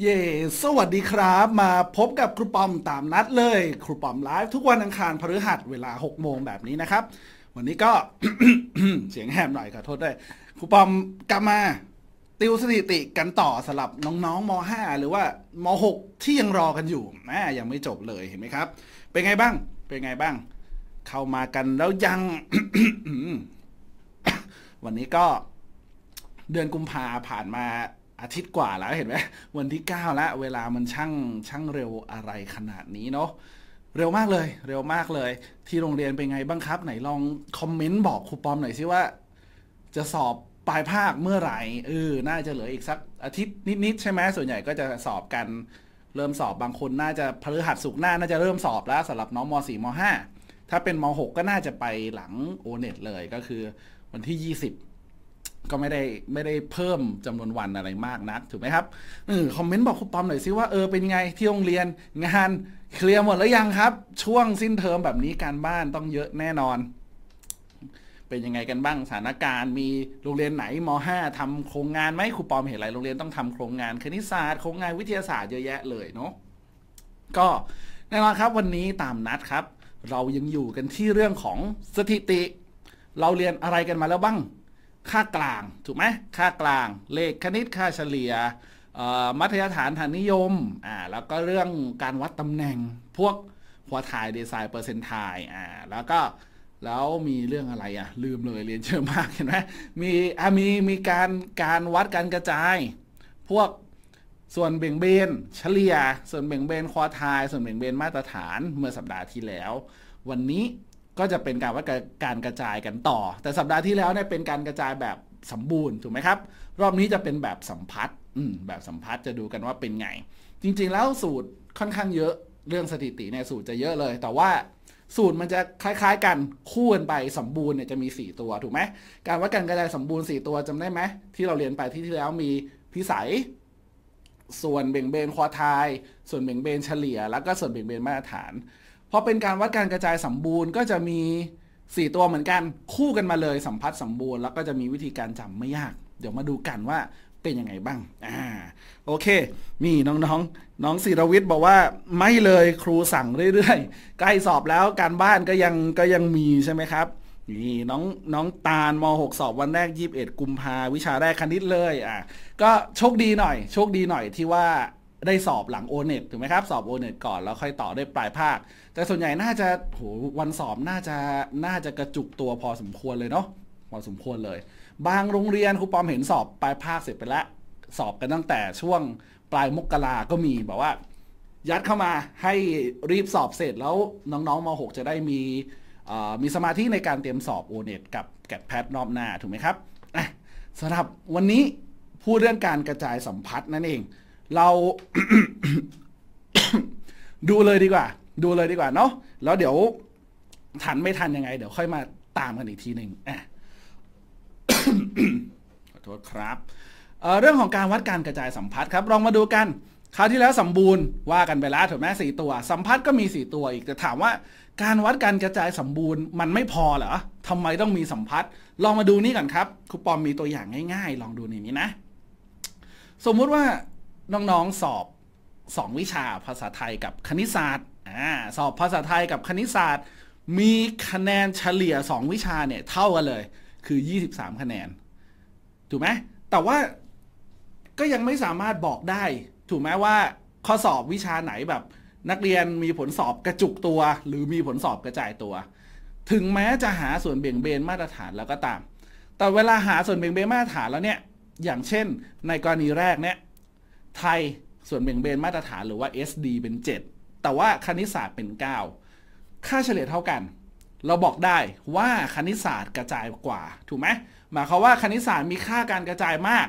เย่สวัสดีครับ มาพบกับครูปอมตามนัดเลย ครูปอมไลฟ์ทุกวันอังคารพฤหัสเวลา6โมงแบบนี้นะครับ วันนี้ก็เสียงแหบหน่อยขอโทษด้วย ครูปอมกลับมา ติวสถิติกันต่อสลับน้องๆม .5 หรือว่าม .6 ที่ยังรอกันอยู่นะยังไม่จบเลยเห็นไหมครับ เป็นไงบ้าง เป็นไงบ้าง เข้ามากันแล้วยัง วันนี้ก็ เดือนกุมภาผ่านมาอาทิตย์กว่าแล้วเห็นไหมวันที่ 9 แล้ว เวลามันช่างช่างเร็วอะไรขนาดนี้เนาะเร็วมากเลย เร็วมากเลย ที่โรงเรียนเป็นไงบ้างครับ ไหนลองคอมเมนต์บอกครูปอมหน่อยสิ ว่า จะสอบปลายภาคเมื่อไหร่เออน่าจะเหลืออีก สัก อาทิตย์นิดๆ ใช่ไหมส่วนใหญ่ก็จะสอบกัน เริ่มสอบบางคนน่าจะพฤหัสสุกหน้าน่าจะเริ่มสอบแล้วสำหรับน้องม .4 ม .5 ถ้าเป็นม .6 ก็น่าจะไปหลังโอเน็ตเลยก็คือวันที่ 20ก็ไม่ได้ไม่ได้เพิ่มจำนวนวันอะไรมากนักถูกไหมครับอคอมเมนต์บอกครูปอมหน่อยซิว่าเออเป็นไงที่โรงเรียนงานเคลียร์หมดแล้วยังครับ ช่วงสิ้นเทอมแบบนี้การบ้านต้องเยอะแน่นอน เป็นยังไงกันบ้างสถานการณ์มีโรงเรียนไหนม .5 ทำโครงงานไหมครูปอมเห็นอะไรโรงเรียนต้องทำโครงงานคณิตศาสตร์ โครงงานวิทยาศาสตร์เยอะแยะเลยเนาะก็แน่นอนครับวันนี้ตามนัดครับ เรายังอยู่กันที่เรื่องของสถิติ เราเรียนอะไรกันมาแล้วบ้างค่ากลางถูกไหมค่ากลาง เลขคณิตค่าเฉลี่ยมัธยฐานฐานนิยมอ่าแล้วก็เรื่องการวัดตำแหน่งพวกควอไทยดีไซน์เปอร์เซนต์ยอ่าแล้วก็ แล้วมีเรื่องอะไรอ่ะลืมเลย เรียนเ่อมากเห็นไหมมีอ่ามีมีการการวัดการกระจาย พวกส่วนเบ่งเบน เฉลี่ย ส่วน เบ่งเบน ควอไทยส่วนเบ่งเบนมาตรฐานเมื่อสัปดาห์ที่แล้ว วันนี้ก็จะเป็นการวัดการกระจายกันต่อ แต่สัปดาห์ที่แล้วเนี่ยเป็นการกระจายแบบสมบูรณ์ถูกไหมครับ รอบนี้จะเป็นแบบสัมพัทธ์แบบสัมพัทธ์จะดูกันว่าเป็นไง จริงๆ แล้วสูตรค่อนข้างเยอะเรื่องสถิติเนี่ยสูตรจะเยอะเลย แต่ว่าสูตรมันจะคล้าย ๆ กันคู่กันไปสมบูรณ์เนี่ยจะมี 4 ตัวถูกไหมการวัดการกระจายสมบูรณ์ 4 ตัวจำได้ไหมที่เราเรียนไปที่ที่แล้วมีพิสัย ส่วนเบ่งเบนควอทาย ส่วนเบ่งเบนเฉลี่ยแล้วก็ส่วนเบ่งเบนมาตรฐานพอเป็นการวัดการกระจายสมบูรณ์ก็จะมี 4 ตัวเหมือนกันคู่กันมาเลยสัมพัทธ์สมบูรณ์แล้วก็จะมีวิธีการจำไม่ยาก เดี๋ยวมาดูกันว่าเป็นยังไงบ้างอ่าโอเคนี่น้องๆนน้องศิรวิทย์บอกว่าไม่เลยครูสั่งเรื่อยๆ ใกล้สอบแล้วการบ้านก็ยังก็ยังมีใช่ไหมครับนี่น้องน้องตาลม .6 สอบวันแรก 21 กุมภาวิชาแรกคณิตเลยอ่าก็โชคดีหน่อยโชคดีหน่อยที่ว่าได้สอบหลังโอเน็ตถูกไหมครับ สอบโอเน็ตก่อนแล้วค่อยต่อได้ปลายภาค แต่ส่วนใหญ่น่าจะโหวันสอบน่าจะน่าจะกระจุกตัวพอสมควรเลยเนาะพอสมควรเลย บางโรงเรียนครูปอมเห็นสอบปลายภาคเสร็จไปแล้วสอบกันตั้งแต่ช่วงปลายมกราก็มีแบบว่า ยัดเข้ามาให้รีบสอบเสร็จแล้วน้อง ๆม .6 จะได้มีมีสมาธิในการเตรียมสอบโอเน็ตกับแกดแพดรอบหน้าถูกไหมครับสำหรับวันนี้พูดเรื่องการกระจายสัมพัทธ์นั่นเองเราดูเลยดีกว่า ดูเลยดีกว่า เนาะแล้วเดี๋ยว ทันไม่ทันยังไง เดี๋ยวค่อยมาตามกันอีกทีหนึ่งอ่ะขอโทษครับเเรื่องของการวัดการกระจายสัมพัทธ์ครับลองมาดูกันคราวที่แล้วสมบูรณ์ว่ากันไปแล้วถูกไหมสี่ตัว สัมพัทธ์ก็มีสี่ตัวอีกแต่ถามว่า การวัดการกระจายสมบูรณ์ มันไม่พอเหรอทำไมต้องมีสัมพัทธ์ลองมาดูนี่ก่อนครับ ครูปอมมีตัวอย่างง่าย ๆ ลองดูในนี้นะ สมมุติว่าน้องๆสอบสองวิชาภาษาไทยกับคณิตศาสตร์อสอบภาษาไทยกับคณิตศาสตร์ มีคะแนนเฉลี่ย 2 วิชา เนี่ย เท่ากันเลยคือ 23 คะแนน ถูกไหมแต่ว่าก็ยังไม่สามารถบอกได้ ถูกไหมว่าข้อสอบวิชาไหนแบบนักเรียนมีผลสอบกระจุกตัว หรือมีผลสอบกระจายตัว ถึงแม้จะหาส่วนเบี่ยงเบนมาตรฐานแล้วก็ตาม แต่เวลาหาส่วนเบี่ยงเบนมาตรฐานแล้วเนี่ยอย่างเช่น ในกรณีแรกเนี่ยไทยส่วนเบ่งเบนมาตรฐานหรือว่า SD เป็น 7 แต่ว่าคณิตศาสตร์เป็น 9 ค่าเฉลี่ยเท่ากัน เราบอกได้ว่าคณิตศาสตร์กระจายกว่า ถูกไหมหมายความว่าคณิตศาสตร์มีค่าการกระจายมาก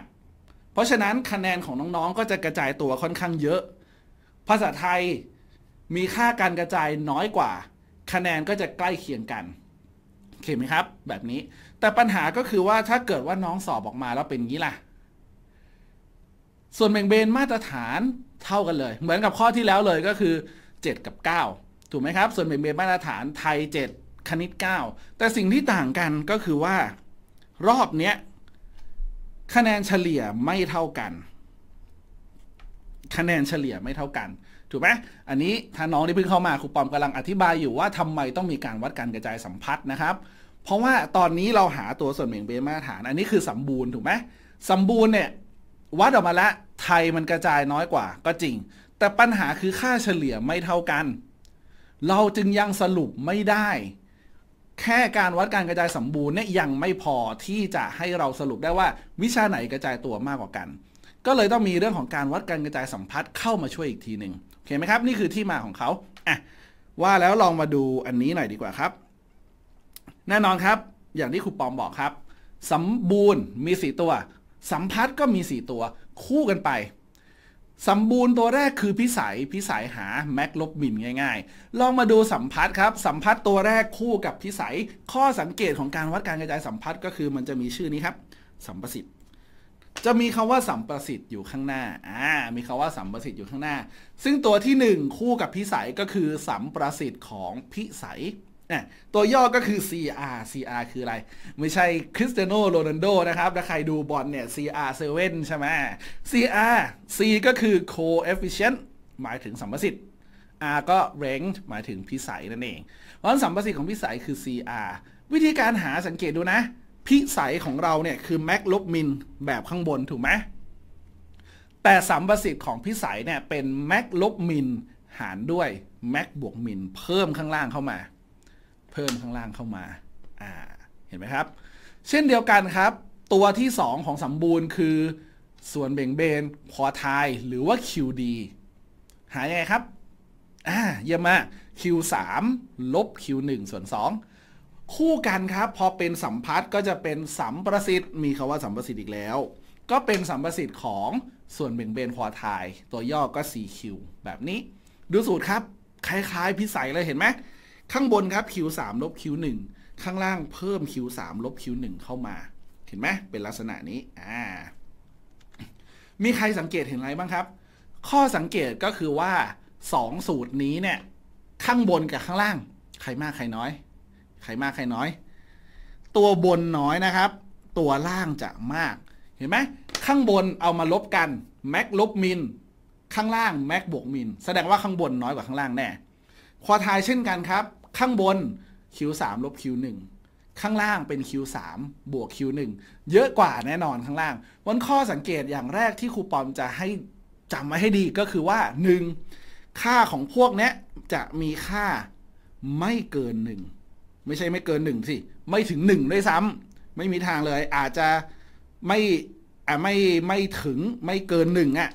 เพราะฉะนั้นคะแนนของน้องๆ ก็จะกระจายตัวค่อนข้างเยอะ ภาษาไทยมีค่าการกระจายน้อยกว่า คะแนนก็จะใกล้เคียงกันเข้าไหมครับ แบบนี้แต่ปัญหาก็คือว่าถ้าเกิดว่าน้องสอบออกมาแล้วเป็นงี้ล่ะส่วนแบ่งเบนมาตรฐานเท่ากันเลย เหมือนกับข้อที่แล้วเลยก็คือ 7 กับ 9 ถูกไหมครับ ส่วนแบ่งเบนมาตรฐานไทย 7 คณิต 9 แต่สิ่งที่ต่างกันก็คือว่ารอบเนี้ยคะแนนเฉลี่ยไม่เท่ากัน คะแนนเฉลี่ยไม่เท่ากันถูกไหมอันนี้ถ้าน้องที่เพิ่งเข้ามาครูปอมกำลังอธิบายอยู่ว่าทำไมต้องมีการวัดการกระจายสัมพัทธ์นะครับ เพราะว่าตอนนี้เราหาตัวส่วนแบ่งเบนมาตรฐานอันนี้คือสมบูรณ์ถูกไหมสมบูรณ์เนี่ยวัดออกมาแล้วไทยมันกระจายน้อยกว่าก็จริง แต่ปัญหาคือค่าเฉลี่ยไม่เท่ากัน เราจึงยังสรุปไม่ได้ แค่การวัดการกระจายสมบูรณ์เนี่ยยังไม่พอที่จะให้เราสรุปได้ว่า วิชาไหนกระจายตัวมากกว่ากัน ก็เลยต้องมีเรื่องของการวัดการกระจายสัมพัทธ์เข้ามาช่วยอีกทีหนึ่งโอเคไหมครับ นี่คือที่มาของเขาอ่ะว่าแล้วลองมาดูอันนี้หน่อยดีกว่าครับ แน่นอนครับ อย่างที่ครูปอมบอกครับสมบูรณ์มีส่ตัวสัมพัทธ์ก็มี 4 ตัวคู่กันไปสมบูรณ์ตัวแรกคือพิสัย พิสัยหาแม็กลบมินง่าย ๆ ลองมาดูสัมพัทธ์ครับ สัมพัทธ์ตัวแรกคู่กับพิสัย ข้อสังเกตของการวัดการกระจาย สัมพัทธ์ก็คือมันจะมีชื่อนี้ครับ สัมประสิทธิ์ จะมีคำว่าสัมประสิทธิ์อยู่ข้างหน้า อ่า มีคำว่าสัมประสิทธิ์อยู่ข้างหน้า ซึ่งตัวที่ 1 คู่กับพิสัยก็คือ สัมประสิทธิ์ของพิสัยนะตัวย่อก็คือ CR CR คืออะไร ไม่ใช่คริสเตียโนโรนัลโดนะครับ ถ้าใครดูบอลเนี่ย CR7 ใช่ไหม CR C ก็คือ coefficient หมายถึงสัมประสิทธิ์ R ก็ range หมายถึงพิสัยนั่นเอง เพราะสัมประสิทธิ์ของพิสัยคือ CR วิธีการหาสังเกตดูนะ พิสัยของเราเนี่ยคือแม็กลบมินแบบข้างบน ถูกไหม แต่สัมประสิทธิ์ของพิสัยเนี่ยเป็นแม็กลบมินหารด้วยแม็กบวกมินเพิ่มข้างล่างเข้ามาเพิ่มข้างล่างเข้ามาอ่าเห็นไหมครับ เช่นเดียวกันครับ ตัวที่ 2 ของสมบูรณ์ คือ ส่วนเบ่งเบนพอทายหรือว่า QD หายังไงครับ อ่า เยี่ยมมาก Q3 ลบ Q1 ส่วน2คู่กันครับพอเป็นสัมพัทธ์ก็จะเป็นสัมประสิทธิ์มีคาว่าสัมประสิทธิ์อีกแล้ว ก็เป็นสัมประสิทธิ์ของส่วนเบ่งเบนพอทายตัวย่อก็4 q แบบนี้ดูสูตรครับคล้ายๆพิสัยเลยเห็นไหมข้างบนครับ Q3 ลบ Q1 ข้างล่างเพิ่ม Q3 ลบ Q1 เข้ามา เห็นไหมเป็นลักษณะนี้ อ่า มีใครสังเกตเห็นอะไรบ้างครับ ข้อสังเกตก็คือว่า 2 สูตรนี้เนี่ยข้างบนกับข้างล่าง ใครมากใครน้อย ใครมากใครน้อย ตัวบนน้อยนะครับ ตัวล่างจะมาก เห็นไหมข้างบนเอามาลบกันแม็กลบมินข้างล่างแม็กบวกมินแสดงว่าข้างบนน้อยกว่าข้างล่างแน่ควอทายเช่นกันครับ ข้างบน Q3 ลบ Q1 ข้างล่างเป็น Q3 บวก Q1 เยอะกว่าแน่นอนข้างล่าง วันข้อสังเกตอย่างแรกที่ครูปอมจะให้จำไว้ให้ดีก็คือว่า 1. ค่าของพวกนี้จะมีค่าไม่เกิน 1 ไม่ใช่ไม่เกิน 1 สิ ไม่ถึง 1 ด้วยซ้ำไม่มีทางเลย อาจจะไม่อ่ไม่ไม่ถึงไม่เกิน1อะ่ะ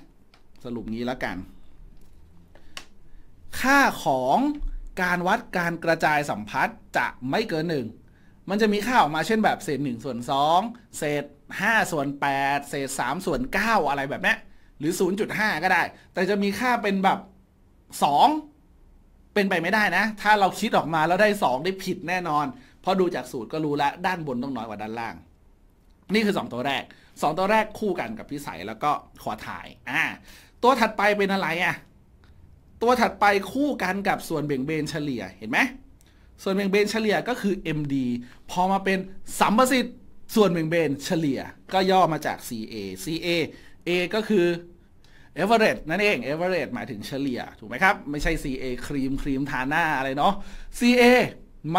สรุปงี้แล้วกันค่าของการวัดการกระจายสัมพัทธ์จะไม่เกินหนึ่ง มันจะมีค่าออกมาเช่นแบบ เศษ1ส่วน2เศษ5ส่วน8เศษ3ส่วน 9 อะไรแบบนี้หรือ 0.5 ก็ได้ แต่จะมีค่าเป็นแบบ 2 เป็นไปไม่ได้นะ ถ้าเราคิดออกมาแล้วได้ 2 ได้ผิดแน่นอน เพราะดูจากสูตรก็รู้แล้ว ด้านบนต้องน้อยกว่าด้านล่าง นี่คือ 2 ตัวแรก 2 ตัวแรกคู่กันกับพิสัยแล้วก็ขอถ่ายอ่าตัวถัดไปเป็นอะไรอะ่ะตัวถัดไปคู่กันกับส่วนเบี่ยงเบนเฉลี่ยเห็นไหม ส่วนเบี่ยงเบนเฉลี่ยก็คือ MD พอมาเป็นสัมประสิทธิ์ส่วนเบี่ยงเบนเฉลี่ยก็ย่อมาจาก CA CA A ก็คือ average นั่นเอง average หมายถึงเฉลี่ยถูกไหมครับ ไม่ใช่ CA ครีมครีมทาหน้าอะไรเนาะ CA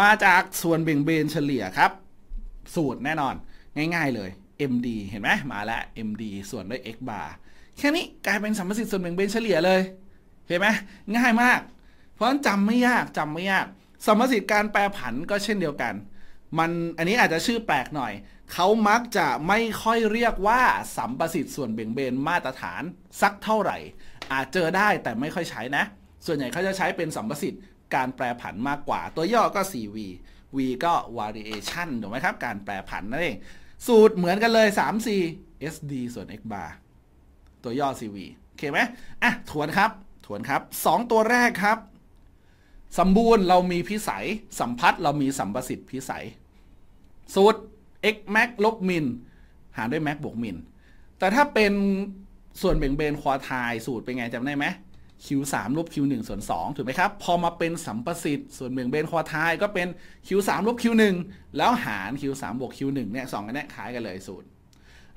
มาจากส่วนเบี่ยงเบนเฉลี่ยครับ สูตรแน่นอนง่ายๆเลย MD เห็นไหมมาแล้ว MD ส่วนด้วย x bar แค่นี้กลายเป็นสัมประสิทธิ์ส่วนเบี่ยงเบนเฉลี่ยเลยเห็นไหมง่ายมาก เพราะฉะนั้นจำไม่ยากจำไม่ยากสมสิทธิ์การแปรผันก็เช่นเดียวกัน มันอันนี้อาจจะชื่อแปลกหน่อย เขามักจะไม่ค่อยเรียกว่า สัมประสิทธิ์ส่วนเบี่ยงเบนมาตรฐานสักเท่าไหร่ อาจเจอได้แต่ไม่ค่อยใช้นะ ส่วนใหญ่เขาจะใช้เป็นสัมประสิทธิ์การแปรผันมากกว่า ตัวย่อก็ 4V V ก็ variation ถูกไหมครับ การแปรผันนั่นเอง สูตรเหมือนกันเลย 3C SD ส่วน x bar ตัวย่อ CV โอเคไหมอ่ะทวนครับทวนครับ 2 ตัวแรกครับสมบูรณ์เรามีพิสัย สัมพัทธ์เรามีสัมประสิทธิ์พิสัย สูตร x max ลบมินหารด้วย max บวกมินแต่ถ้าเป็นส่วนเบ่งเบนควอไทยสูตรเป็นไงจำได้ไหม q3 ลบ q1 ส่วน2ถูกไหมครับ พอมาเป็นสัมประสิทธิ์ ส่วนเบ่งเบนควอไทยก็เป็น q3 ลบ q1 แล้วหาร q3 บวก q1 เนี่ยสองอันนี้คล้ายกันเลยสูตร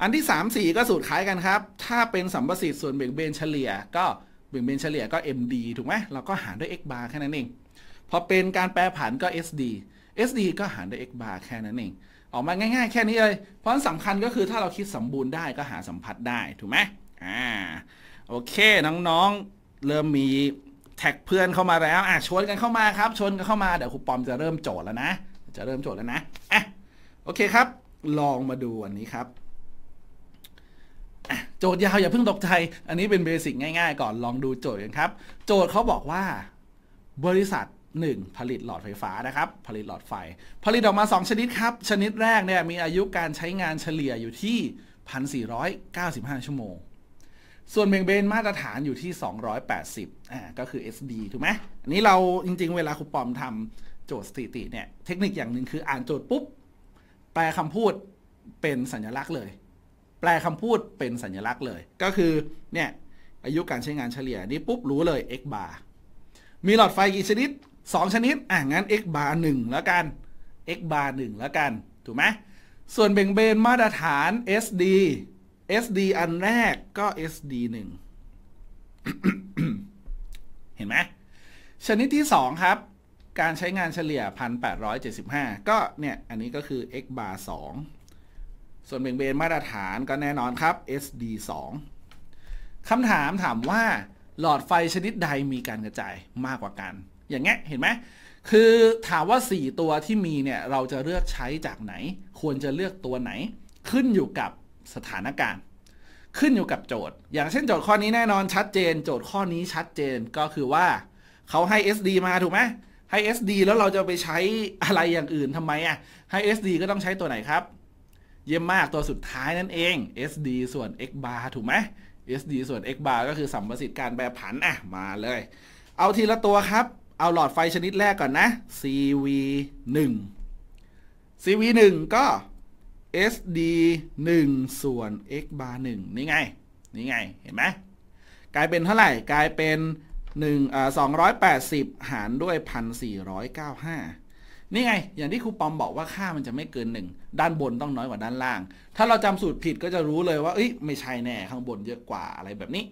อันที่ 3 4 ก็สูตรคล้ายกันครับถ้าเป็นสัมประสิทธิ์ส่วนเบ่งเบนเฉลี่ยก็บ่งเ็นเฉลี่ยก็ MD ถูกไหมเราก็หารด้วย x bar แค่นั้นเองพอเป็นการแปรผันก็ SD SD ก็หารด้วย x bar แค่นั้นเองออกมาง่ายๆ แค่นี้เลยเพราะสำคัญก็คือถ้าเราคิดสมบูรณ์ได้ก็หาสัมผัสได้ถูกไหมอ่าโอเคน้องๆ เริ่มมีแท็กเพื่อนเข้ามาแล้วอ่ะชวนกันเข้ามาครับชวนกันเข้ามาเดี๋ยวครูปอมจะเริ่มโจทย์แล้วนะจะเริ่มโจทย์แล้วนะอ่ะโอเคครับ ลองมาดูอันนี้ครับโจทย์ยาวอย่าเพิ่งตกใจ อันนี้เป็นเบสิกง่ายๆ ก่อนลองดูโจทย์กันครับ โจทย์เขาบอกว่าบริษัท 1 ผลิตหลอดไฟฟ้านะครับ ผลิตหลอดไฟ ผลิตออกมา 2 ชนิดครับ ชนิดแรกเนี่ยมีอายุการใช้งานเฉลี่ยอยู่ที่ 1,495 ชั่วโมง ส่วนเบงเบนมาตรฐานอยู่ที่ 280 อ่าก็คือ SD ถูกไหมอันนี้เราจริง ๆ เวลาครูปอมทำโจทย์สถิติเนี่ยเทคนิคอย่างหนึ่งคืออ่านโจทย์ปุ๊บแปลคำพูดเป็นสัญลักษณ์เลยแปลคำพูดเป็นสัญลักษณ์เลย ก็คือเนี่ยอายุการใช้งานเฉลี่ยนี้ ปุ๊บรู้เลย x bar มีหลอดไฟกี่ชนิด 2 ชนิด อ่ะ งั้น x bar 1แล้วกัน x bar 1แล้วกัน ถูกไหมส่วนเบ่งเบนมาตรฐาน SD SD อันแรกก็ SD 1 เห็นไหมชนิดที่ 2 ครับ การใช้งานเฉลี่ย 1875 ก็เนี่ยอันนี้ก็คือ x bar 2ส่วนเบี่ยงเบนมาตรฐานก็แน่นอนครับ SD2 คำถามถามว่าหลอดไฟชนิดใดมีการกระจายมากกว่ากัน อย่างเงี้ยเห็นไหม คือถามว่า 4 ตัวที่มีเนี่ยเราจะเลือกใช้จากไหน ควรจะเลือกตัวไหน ขึ้นอยู่กับสถานการณ์ ขึ้นอยู่กับโจทย์ อย่างเช่นโจทย์ข้อนี้แน่นอนชัดเจน โจทย์ข้อนี้ชัดเจนก็คือว่าเขาให้ SD มาถูกไหมให้ SD แล้วเราจะไปใช้อะไรอย่างอื่นทำไมอ่ะให้ SD ก็ต้องใช้ตัวไหนครับเยี่ยมมาก ตัวสุดท้ายนั่นเอง SD ส่วน x bar ถูกไหม SD ส่วน x bar ก็คือสัมประสิทธิ์การแปรผัน อ่ะ มาเลย เอาทีละตัวครับ เอาหลอดไฟชนิดแรกก่อนนะ CV 1 CV 1 ก็ SD 1 ส่วน x bar 1นี่ไง นี่ไง เห็นไหมกลายเป็นเท่าไหร่ กลายเป็น1อ280 หารด้วย 1495นี่ไงอย่างที่ครูปอมบอกว่าค่ามันจะไม่เกินหนึ่งด้านบนต้องน้อยกว่าด้านล่าง ถ้าเราจำสูตรผิดก็จะรู้เลยว่าเอ้ยไม่ใช่แน่ข้างบนเยอะกว่าอะไรแบบนี้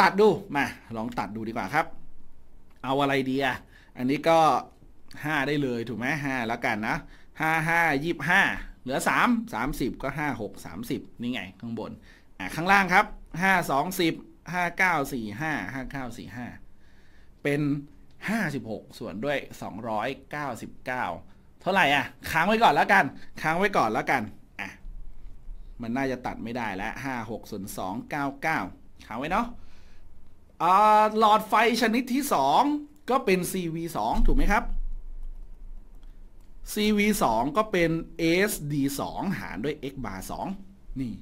ตัดดูมาลองตัดดูดีกว่าครับ เอาอะไรดีอ่ะอันนี้ก็ 5 ได้เลยถูกไหมห้าแล้วกันนะห้าห้ายี่ห้าเหลือสามามสิบก็ห้ากสามสิบนี่ไง ข้างบนอ่ะข้างล่างครับห้าสองิบเก้าสี่ห้าห้าเก้าสี่ห้าเป็น56 ส่วนด้วย 299 เท่าไหร่อ่ะค้างไว้ก่อนแล้วกันค้างไว้ก่อนแล้วกันอ่ะมันน่าจะตัดไม่ได้แล้ว 56ส่วน 299 ค้างไว้เนาะอ่าหลอดไฟชนิดที่ 2 ก็เป็น CV2 ถูกไหมครับ CV2 ก็เป็น SD2 หารด้วย x าร์2นี่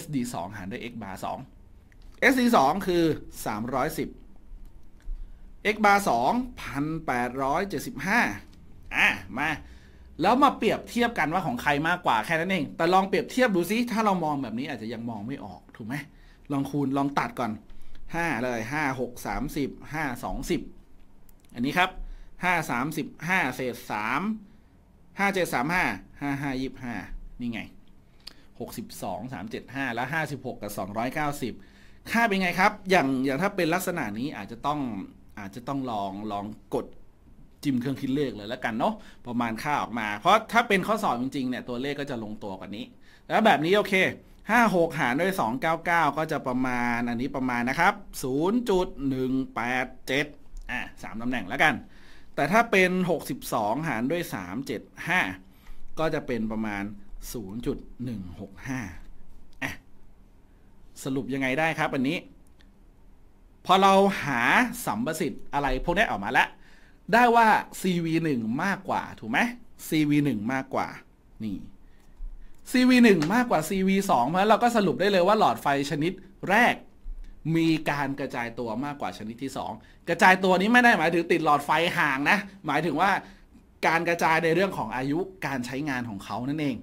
SD2 หารด้วย x าร์2 SD2 คือ 310 x บาร์สองพันแปดร้อยเจ็ดสิบห้า อ่ะ มา แล้วมาเปรียบเทียบกันว่าของใครมากกว่าแค่นั้นเอง แต่ลองเปรียบเทียบดูซิ ถ้าเรามองแบบนี้อาจจะยังมองไม่ออก ถูกไหม ลองคูณ ลองตัดก่อนห้าเลยห้าหกสามสิบห้าสองสิบอันนี้ครับห้าสามสิบห้าเศษสามห้าเจ็ดสามห้าห้าห้ายิบห้านี่ไงหกสิบสองสามเจ็ดห้าแล้วห้าสิบหกกับสองร้อยเก้าสิบค่าเป็นไงครับ อย่าง อย่างถ้าเป็นลักษณะนี้อาจจะต้องอาจจะต้องลองลองกดจิ้มเครื่องคิดเลขเลยแล้วกันเนาะประมาณค่าออกมา เพราะถ้าเป็นข้อสอบจริงๆเนี่ยตัวเลขก็จะลงตัวกว่านี้ แล้วแบบนี้โอเค 56 หารด้วย 299 ก็จะประมาณอันนี้ประมาณนะครับ 0.187อ่ะ3ตำแหน่งแล้วกัน แต่ถ้าเป็น 62 หารด้วย375 ก็จะเป็นประมาณ 0.165อ่ะสรุปยังไงได้ครับอันนี้พอเราหาสัมประสิทธิ์อะไรพวกนี้ออกมาแล้ว ได้ว่า CV1 มากกว่าถูกไหม CV1 มากกว่านี่ CV1 มากกว่า CV2 เพราะเราก็สรุปได้เลยว่าหลอดไฟชนิดแรก มีการกระจายตัวมากกว่าชนิดที่ 2 กระจายตัวนี้ไม่ได้หมายถึงติดหลอดไฟห่างนะ หมายถึงว่าการกระจายในเรื่องของอายุการใช้งานของเขานั่นเอง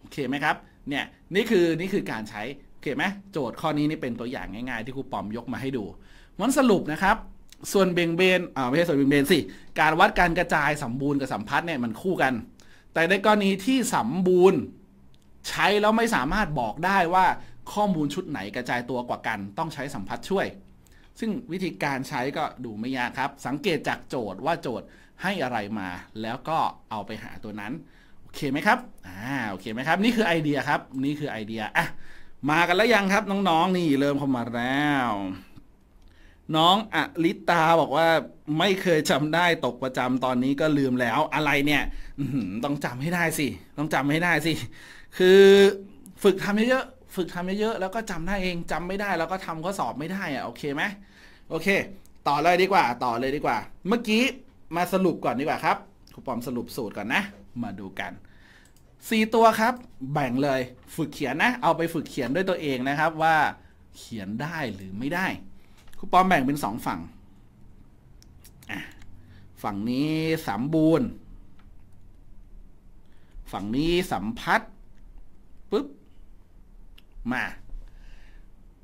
โอเคไหมครับเนี่ยนี่คือนี่คือการใช้โอเคไหมโจทย์ข้อนี้นี่เป็นตัวอย่างง่ายๆ ที่ครูปอมยกมาให้ดูมันสรุปนะครับ ส่วนเบ่งเบนอ่าไม่ใช่ส่วนเบ่งเบนสิการวัดการกระจายสัมบูรณ์กับสัมพัทธ์เนี่ยมันคู่กัน แต่ในกรณีที่สัมบูรณ์ ใช้แล้วไม่สามารถบอกได้ว่าข้อมูลชุดไหนกระจายตัวกว่ากันต้องใช้สัมพัทธ์ช่วย ซึ่งวิธีการใช้ก็ดูไม่ยากครับ สังเกตจากโจทย์ว่าโจทย์ให้อะไรมา แล้วก็เอาไปหาตัวนั้น โอเคไหมครับอ่าโอเคไหมครับ นี่คือไอเดียครับนี่คือไอเดียอ่ะมากันแล้วยังครับน้องๆนนี่เริ่มเข้ามาแล้วน้องอลิตาบอกว่าไม่เคยจำได้ตกประจำตอนนี้ก็ลืมแล้วอะไรเนี่ย ต้องจำให้ได้สิต้องจำให้ได้สิคือฝึกทำเยอะๆฝึกทำเยอะๆแล้วก็จำได้เองจำไม่ได้ แล้วก็ทำข้อสอบไม่ได้อะโอเคไหมโอเค ต่อเลยดีกว่า ต่อเลยดีกว่า เมื่อกี้มาสรุปก่อนดีกว่าครับครูปอมสรุปสูตรก่อนนะ มาดูกันสี่ตัวครับ แบ่งเลย ฝึกเขียนนะ เอาไปฝึกเขียนด้วยตัวเองนะครับ ว่าเขียนได้หรือไม่ได้คูปองแบ่งเป็นสองฝั่ง ฝั่งนี้สัมบูรณ์ ฝั่งนี้สัมพัทปุ๊บ มา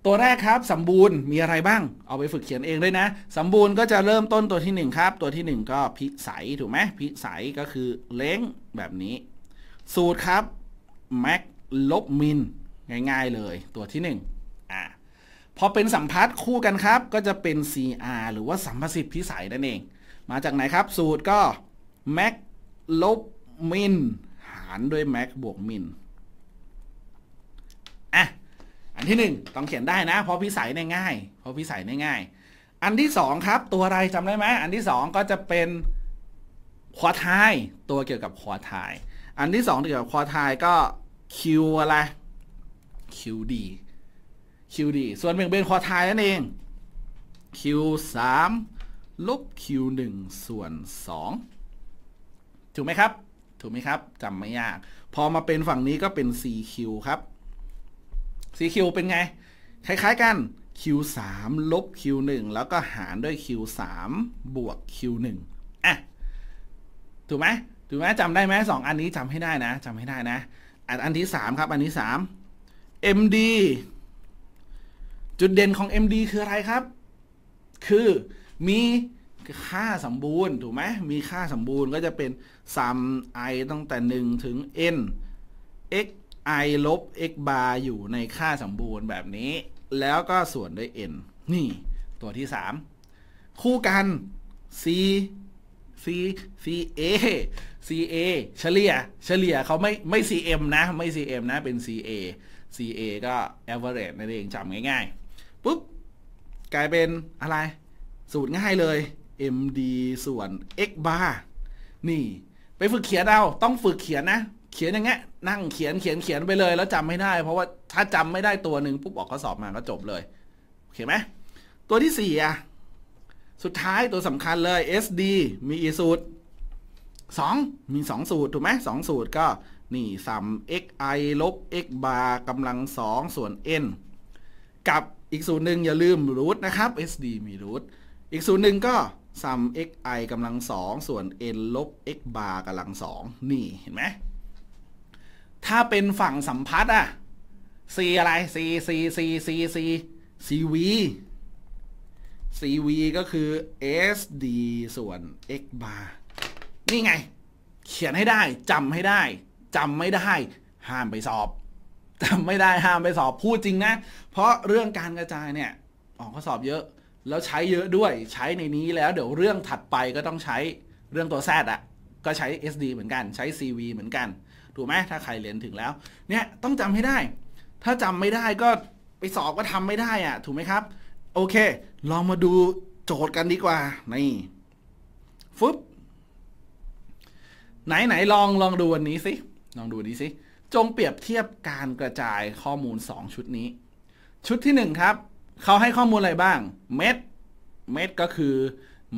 ตัวแรกครับ สมบูรณ์มีอะไรบ้าง เอาไปฝึกเขียนเองด้วยนะ สมบูรณ์ก็จะเริ่มต้นตัวที่ 1 ครับ ตัวที่ 1 ก็พิสัย ถูกไหม พิสัย ก็คือเล้งแบบนี้ สูตรครับแม็กลบมินง่าย ๆ เลย ตัวที่ 1อ่ะพอเป็นสัมพัทธ์คู่กันครับ ก็จะเป็น CR หรือว่าสัมประสิทธิสัยนั่นเอง มาจากไหนครับสูตรก็แม็กลบมินหารด้วยแม็กบวกมินอ่ะ อันที่หนึ่งต้องเขียนได้นะเพราะพิสัยนี่ง่าย เพราะพิสัยนี่ยง่ายอันที่สองครับตัวอะไรจำได้ไหมอันที่สองก็จะเป็นควอทายตัวเกี่ยวกับควอทาย อันที่สองเกี่ยวกับควอทายก็ Q อะไร QD q ีส่วนเบี่ยงเบนคอทายนั่นเอง Q3 ลบ Q1 ส่วน 2 ถูกไหมครับ ถูกไหมครับ จำไม่ยาก พอมาเป็นฝั่งนี้ก็เป็น CQ ครับ CQ เป็นไง คล้ายๆ กัน Q3 ลบ Q1 แล้วก็หารด้วย Q3 บวก Q1 อ่ะ ถูกไหมถูกไหม จำได้ไหมสองอันนี้จำให้ได้นะจำให้ได้นะ อันที่สามครับ อันที่สาม MD จุดเด่นของ MD คืออะไรครับ คือมีค่าสมบูรณ์ถูกไหมมีค่าสมบูรณ์ก็จะเป็น sum i ตั้งแต่ 1 ถึง n x i ลบ x bar อยู่ในค่าสมบูรณ์แบบนี้ แล้วก็ส่วนด้วย n นี่ ตัวที่ 3 คู่กัน c c c a c a เฉลี่ยเฉลี่ยเขาไม่ไม่ c m นะไม่ c m นะเป็น c a c a ก็ average นั่นเองจำง่ายๆปุ๊บกลายเป็นอะไร สูตรง่ายเลย md ส่วน x bar นี่ ไปฝึกเขียนเอาต้องฝึกเขียนนะ เขียนอย่างเงี้ยนั่งเขียนเขียนเขียนไปเลยแล้วจำไม่ได้ เพราะว่าถ้าจำไม่ได้ตัวหนึ่งปุ๊บ ออกข้อสอบมา ก็ จบเลย โอเคไหมตัวที่สี่อ่ะสุดท้ายตัวสำคัญเลย sd มี อี สูตรสองมีสองสูตร ถูกไหมสองสูตรก็นี่สาม xi ลบ x bar กำลังสองส่วน n กับอีกสูตรหนึ่งอย่าลืมรูทนะครับ sd มีรูท อีกสูตรหนึ่งก็ sum xi กำลังสองส่วน n ลบ x bar กำลังสองนี่ เห็นไหม ถ้าเป็นฝั่งสัมพัทธ์อะ c อะไร c c c c c cv cv ก็คือ sd ส่วน x bar นี่ไง เขียนให้ได้จำให้ได้จำไม่ได้ ห้ามไปสอบจำไม่ได้ห้ามไปสอบพูดจริงนะเพราะเรื่องการกระจายเนี่ยออกข้อสอบเยอะ แล้วใช้เยอะด้วย ใช้ในนี้แล้ว เดี๋ยวเรื่องถัดไปก็ต้องใช้ เรื่องตัวแซดอ่ะ ก็ใช้ SD เหมือนกันใช้ CV เหมือนกัน ถูกไหม ถ้าใครเรียนถึงแล้ว เนี่ยต้องจำให้ได้ ถ้าจำไม่ได้ก็ไปสอบก็ทำไม่ได้อ่ะถูกไหมครับ โอเค ลองมาดูโจทย์กันดีกว่า นี่ ฟึบไหนไหนลองลองดูวันนี้สิ ลองดูนี้สิ จงเปรียบเทียบการกระจายข้อมูล 2 ชุดนี้ชุดที่หนึ่งครับเขาให้ข้อมูลอะไรบ้างเม็ดเม็ดก็คือ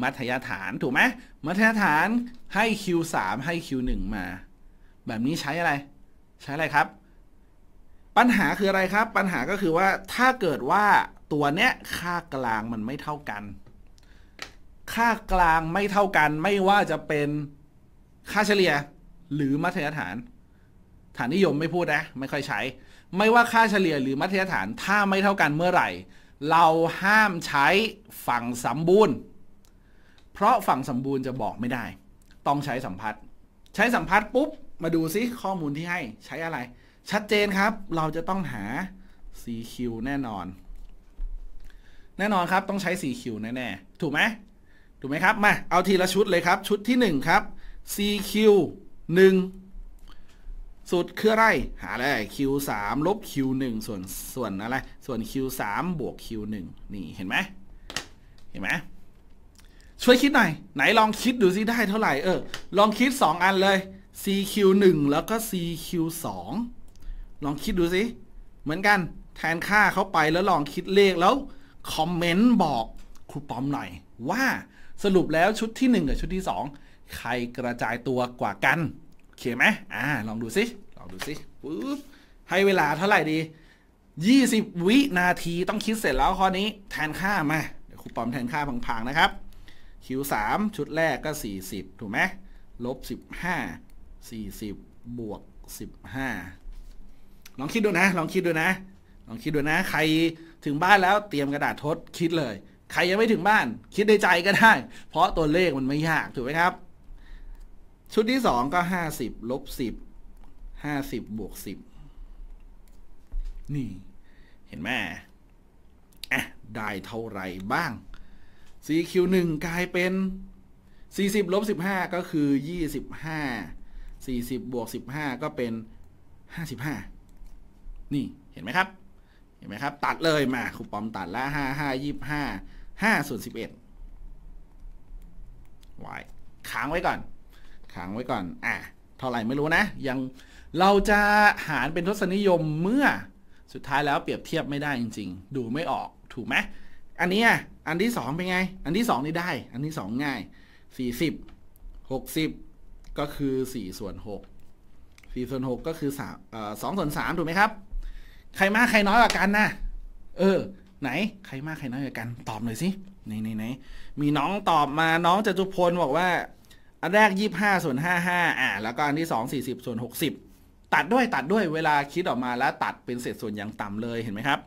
มัธยฐานถูกไหมมัธยฐานให้ Q3 ให้ Q1 มา แบบนี้ใช้อะไร ใช้อะไรครับ ปัญหาคืออะไรครับ ปัญหาก็คือว่าถ้าเกิดว่าตัวเนี้ยค่ากลางมันไม่เท่ากัน ค่ากลางไม่เท่ากันไม่ว่าจะเป็นค่าเฉลี่ย หรือมัธยฐาน ฐานนิยมไม่พูดนะไม่ค่อยใช้ไม่ว่าค่าเฉลี่ยหรือมัธยฐานถ้าไม่เท่ากันเมื่อไหร่ เราห้ามใช้ฝั่งสมบูรณ์ เพราะฝั่งสมบูรณ์จะบอกไม่ได้ ต้องใช้สัมพัทธ์ใช้สัมพัทธ์ปุ๊บมาดูซิข้อมูลที่ให้ใช้อะไร ชัดเจนครับเราจะต้องหา CQ แน่นอน แน่นอนครับต้องใช้ CQ แน่ๆ ถูกไหมถูกไหมครับมาเอาทีละชุดเลยครับ ชุดที่1ครับ CQ 1สูตรคืออะไร หาได้ q3 ลบ q1 ส่วนส่วนอะไร ส่วน q3 บวก q1 นี่เห็นไหมเห็นไหมช่วยคิดหน่อย ไหนลองคิดดูซิได้เท่าไหร่ เออ ลองคิด 2 อันเลย CQ1 แล้วก็ CQ2 ลองคิดดูสิ เหมือนกัน แทนค่าเข้าไปแล้วลองคิดเลขแล้ว คอมเมนต์บอกครูปอมหน่อยว่าสรุปแล้วชุดที่ 1 กับชุดที่ 2 ใครกระจายตัวกว่ากันเขียไหม อ่า ลองดูสิลองดูสิปุ๊บ ให้เวลาเท่าไหร่ดี 20 วินาที ต้องคิดเสร็จแล้วข้อนี้แทนค่ามา เดี๋ยวครูปอมแทนค่าพังๆ นะครับ Q3 ชุดแรกก็ 40 ถูกไหมลบ15 40 บวก 15 ลองคิดดูนะ ลองคิดดูนะ ลองคิดดูนะ ใครถึงบ้านแล้วเตรียมกระดาษทดคิดเลย ใครยังไม่ถึงบ้าน คิดในใจก็ได้ เพราะตัวเลขมันไม่ยาก ถูกไหมครับชุดที่สองก็ห้าสิบลบสิบห้าสิบบวกสิบนี่ เห็นไหมอ่ะ ได้เท่าไรบ้าง CQ1 กลายเป็น 40 ลบ15 ก็คือ 25 40บวก15 ก็เป็น 55 นี่ เห็นไหมครับเห็นไหมครับ ตัดเลยมาครูปอมตัดละ5 5 25 5ส่วน11้ค้างไว้ก่อนขังไว้ก่อน อ่ะ เท่าไหร่ไม่รู้นะ ยังเราจะหารเป็นทศนิยมเมื่อสุดท้ายแล้วเปรียบเทียบไม่ได้จริง ๆ ดูไม่ออก ถูกไหมอันนี้อันที่สองเป็นไง อันที่สองนี่ได้ อันที่สองง่ายสี่ิบหกสิบก็คือสี่ส่วนหกสี่ส่วนหกก็คือสามสองส่วนสามถูกไหมครับ ใครมากใครน้อยกว่ากันนะ เออ ไหน ใครมากใครน้อยกว่ากัน ตอบหน่อยสิ ไหนไหนไหนมีน้องตอบมาน้องจตุพลบอกว่าอันแรก25ส่วน55อ่า แล้วก็อันที่ 2 40ส่วน60 ตัดด้วยตัดด้วยเวลาคิดออกมาแล้วตัดเป็นเศษส่วนอย่างต่ำเลยเห็นไหมครับ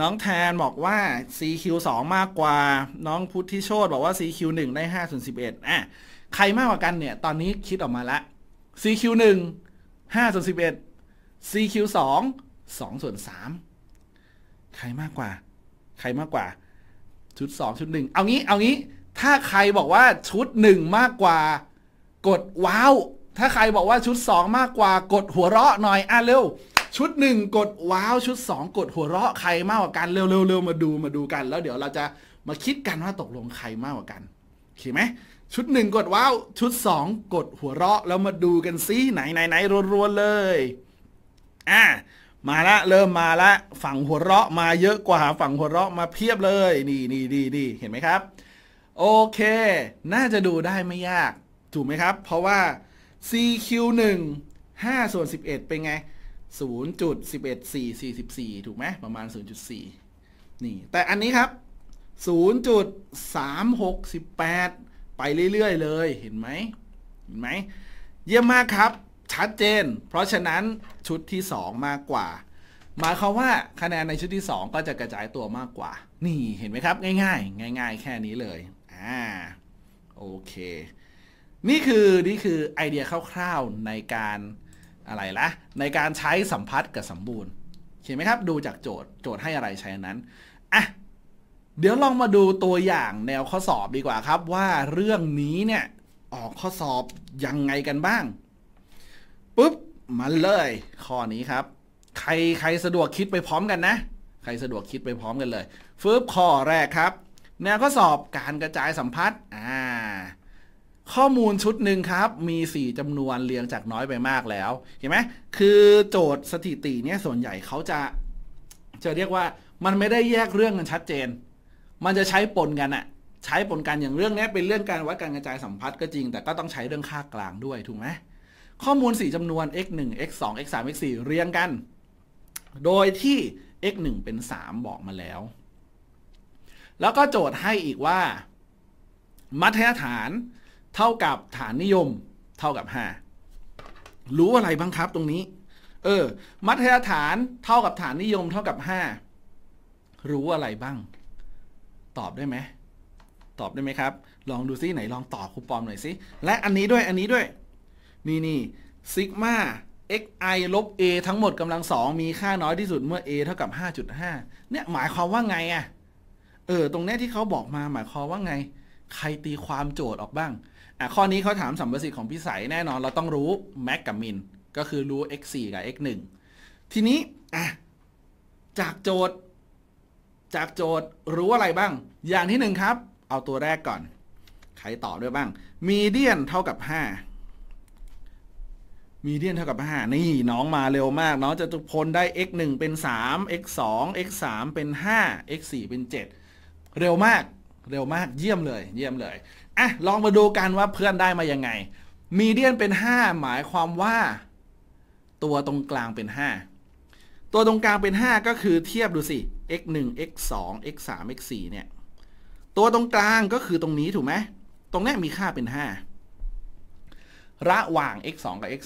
น้องแทนบอกว่า CQ2 มากกว่า น้องพุทธิโชตบอกว่า CQ1 ได้5ส่วน11อ่ะใครมากกว่ากันเนี่ย ตอนนี้คิดออกมาละ CQ1 5ส่วน11 CQ2 2ส่วน3ใครมากกว่า ใครมากกว่า ชุด 2 ชุด 1 เอางี้ เอางี้ถ้าใครบอกว่าชุดหนึ่งมากกว่า กดว้าวถ้าใครบอกว่าชุดสองมากกว่า กดหัวเราะหน่อยอ่ะเร็วชุดหนึ่งกดว้าวชุดสองกดหัวเราะ ใครมากกว่ากันเร็วเร็วมาดูมาดูกันแล้วเดี๋ยวเราจะมาคิดกันว่าตกลงใครมากกว่ากันโอเคไหมชุดหนึ่งกดว้าวชุดสองกดหัวเราะแล้วมาดูกันซิไหนไหนไหนรัวๆเลยอ่ะมาละเริ่มมาละ ฝั่งหัวเราะมาเยอะกว่าฝั่งหัวเราะมาเพียบเลย นี่นี่นี่นี่เห็นไหมครับโอเค น่าจะดูได้ไม่ยาก ถูกไหมครับ เพราะว่า CQ1 5ส่วน11 เป็นไง 0.11444 ถูกไหม ประมาณ 0.4 นี่ แต่อันนี้ครับ 0.368 ไปเรื่อยๆเลย เห็นไหม เห็นไหม เยี่ยมมากครับ ชัดเจน เพราะฉะนั้นชุดที่ 2 มากกว่า หมายความว่าคะแนนในชุดที่ 2 ก็จะกระจายตัวมากกว่า นี่ เห็นไหมครับ ง่ายๆ ง่าย ๆ แค่นี้เลยอ่าโอเค นี่คือนี่คือไอเดียคร่าวๆในการอะไรละในการใช้สัมพัทธ์กับสมบูรณ์เห็นไหมครับ ดูจากโจทย์โจทย์ให้อะไรใช้นั้นอ่ะเดี๋ยวลองมาดูตัวอย่างแนวข้อสอบดีกว่าครับ ว่าเรื่องนี้เนี่ยออกข้อสอบ ยังไงกันบ้างปุ๊บมาเลยข้อนี้ครับ ใครใครสะดวกคิดไปพร้อมกันนะ ใครสะดวกคิดไปพร้อมกันเลยฟืบข้อแรกครับแนวข้อสอบการกระจายสัมพัทธ์อ่าข้อมูลชุดหนึ่งครับ มี 4 จำนวนเรียงจากน้อยไปมากแล้ว เห็นไหมคือโจทย์สถิติเนี่ยส่วนใหญ่เขาจะจะเรียกว่ามันไม่ได้แยกเรื่องกันชัดเจน มันจะใช้ปนกันอะใช้ปนกันอย่างเรื่องนี้เป็นเรื่องการวัดการกระจายสัมพัทธ์ก็จริง แต่ก็ต้องใช้เรื่องค่ากลางด้วยถูกไหม ข้อมูล 4 จำนวน x 1 x 2 x 3 x 4เรียงกัน โดยที่ x 1เป็น 3 บอกมาแล้วแล้วก็โจทย์ให้อีกว่ามัธยฐานเท่ากับฐานนิยมเท่ากับ 5 รู้อะไรบ้างครับตรงนี้ เออ มัธยฐานเท่ากับฐานนิยมเท่ากับ 5 รู้อะไรบ้าง ตอบได้ไหม ตอบได้ไหมครับ ลองดูซิไหนลองตอบคุูปอมหน่อยซิ และอันนี้ด้วย อันนี้ด้วย นี่นี่ซิกมา xi ลบ a ทั้งหมดกำลังสองมีค่าน้อยที่สุดเมื่อ a เท่ากับ5.5 เนี่ยหมายความว่าไงอะเออ ตรงนี้ที่เขาบอกมา หมายความว่าไง ใครตีความโจทย์ออกบ้างอ่ะข้อนี้เขาถามสัมประสิทธิ์ของพิสัยแน่นอน เราต้องรู้แม็กกับมินก็คือรู้ x 4กับ x 1ทีนี้อ่ะจากโจทย์จากโจทย์รู้อะไรบ้าง อย่างที่หนึ่งครับ เอาตัวแรกก่อน ใครตอบด้วยบ้าง มีเดียนเท่ากับ 5 มีเดียนเท่ากับ 5 นี่ น้องมาเร็วมาก น้องจะพลได้ x 1เป็น 3 x 2 x 3เป็น 5 x 4เป็น 7เร็วมาก เร็วมาก เยี่ยมเลย เยี่ยมเลยอ่ะลองมาดูกันว่าเพื่อนได้มายังไง มีเดียนเป็น 5 หมายความว่า ตัวตรงกลางเป็น 5 ตัวตรงกลางเป็น 5 ก็คือเทียบดูสิ x 1 x 2 x 3 x 4เนี่ย ตัวตรงกลางก็คือตรงนี้ถูกไหม ตรงนี้มีค่าเป็น 5 ระหว่าง x 2กับ x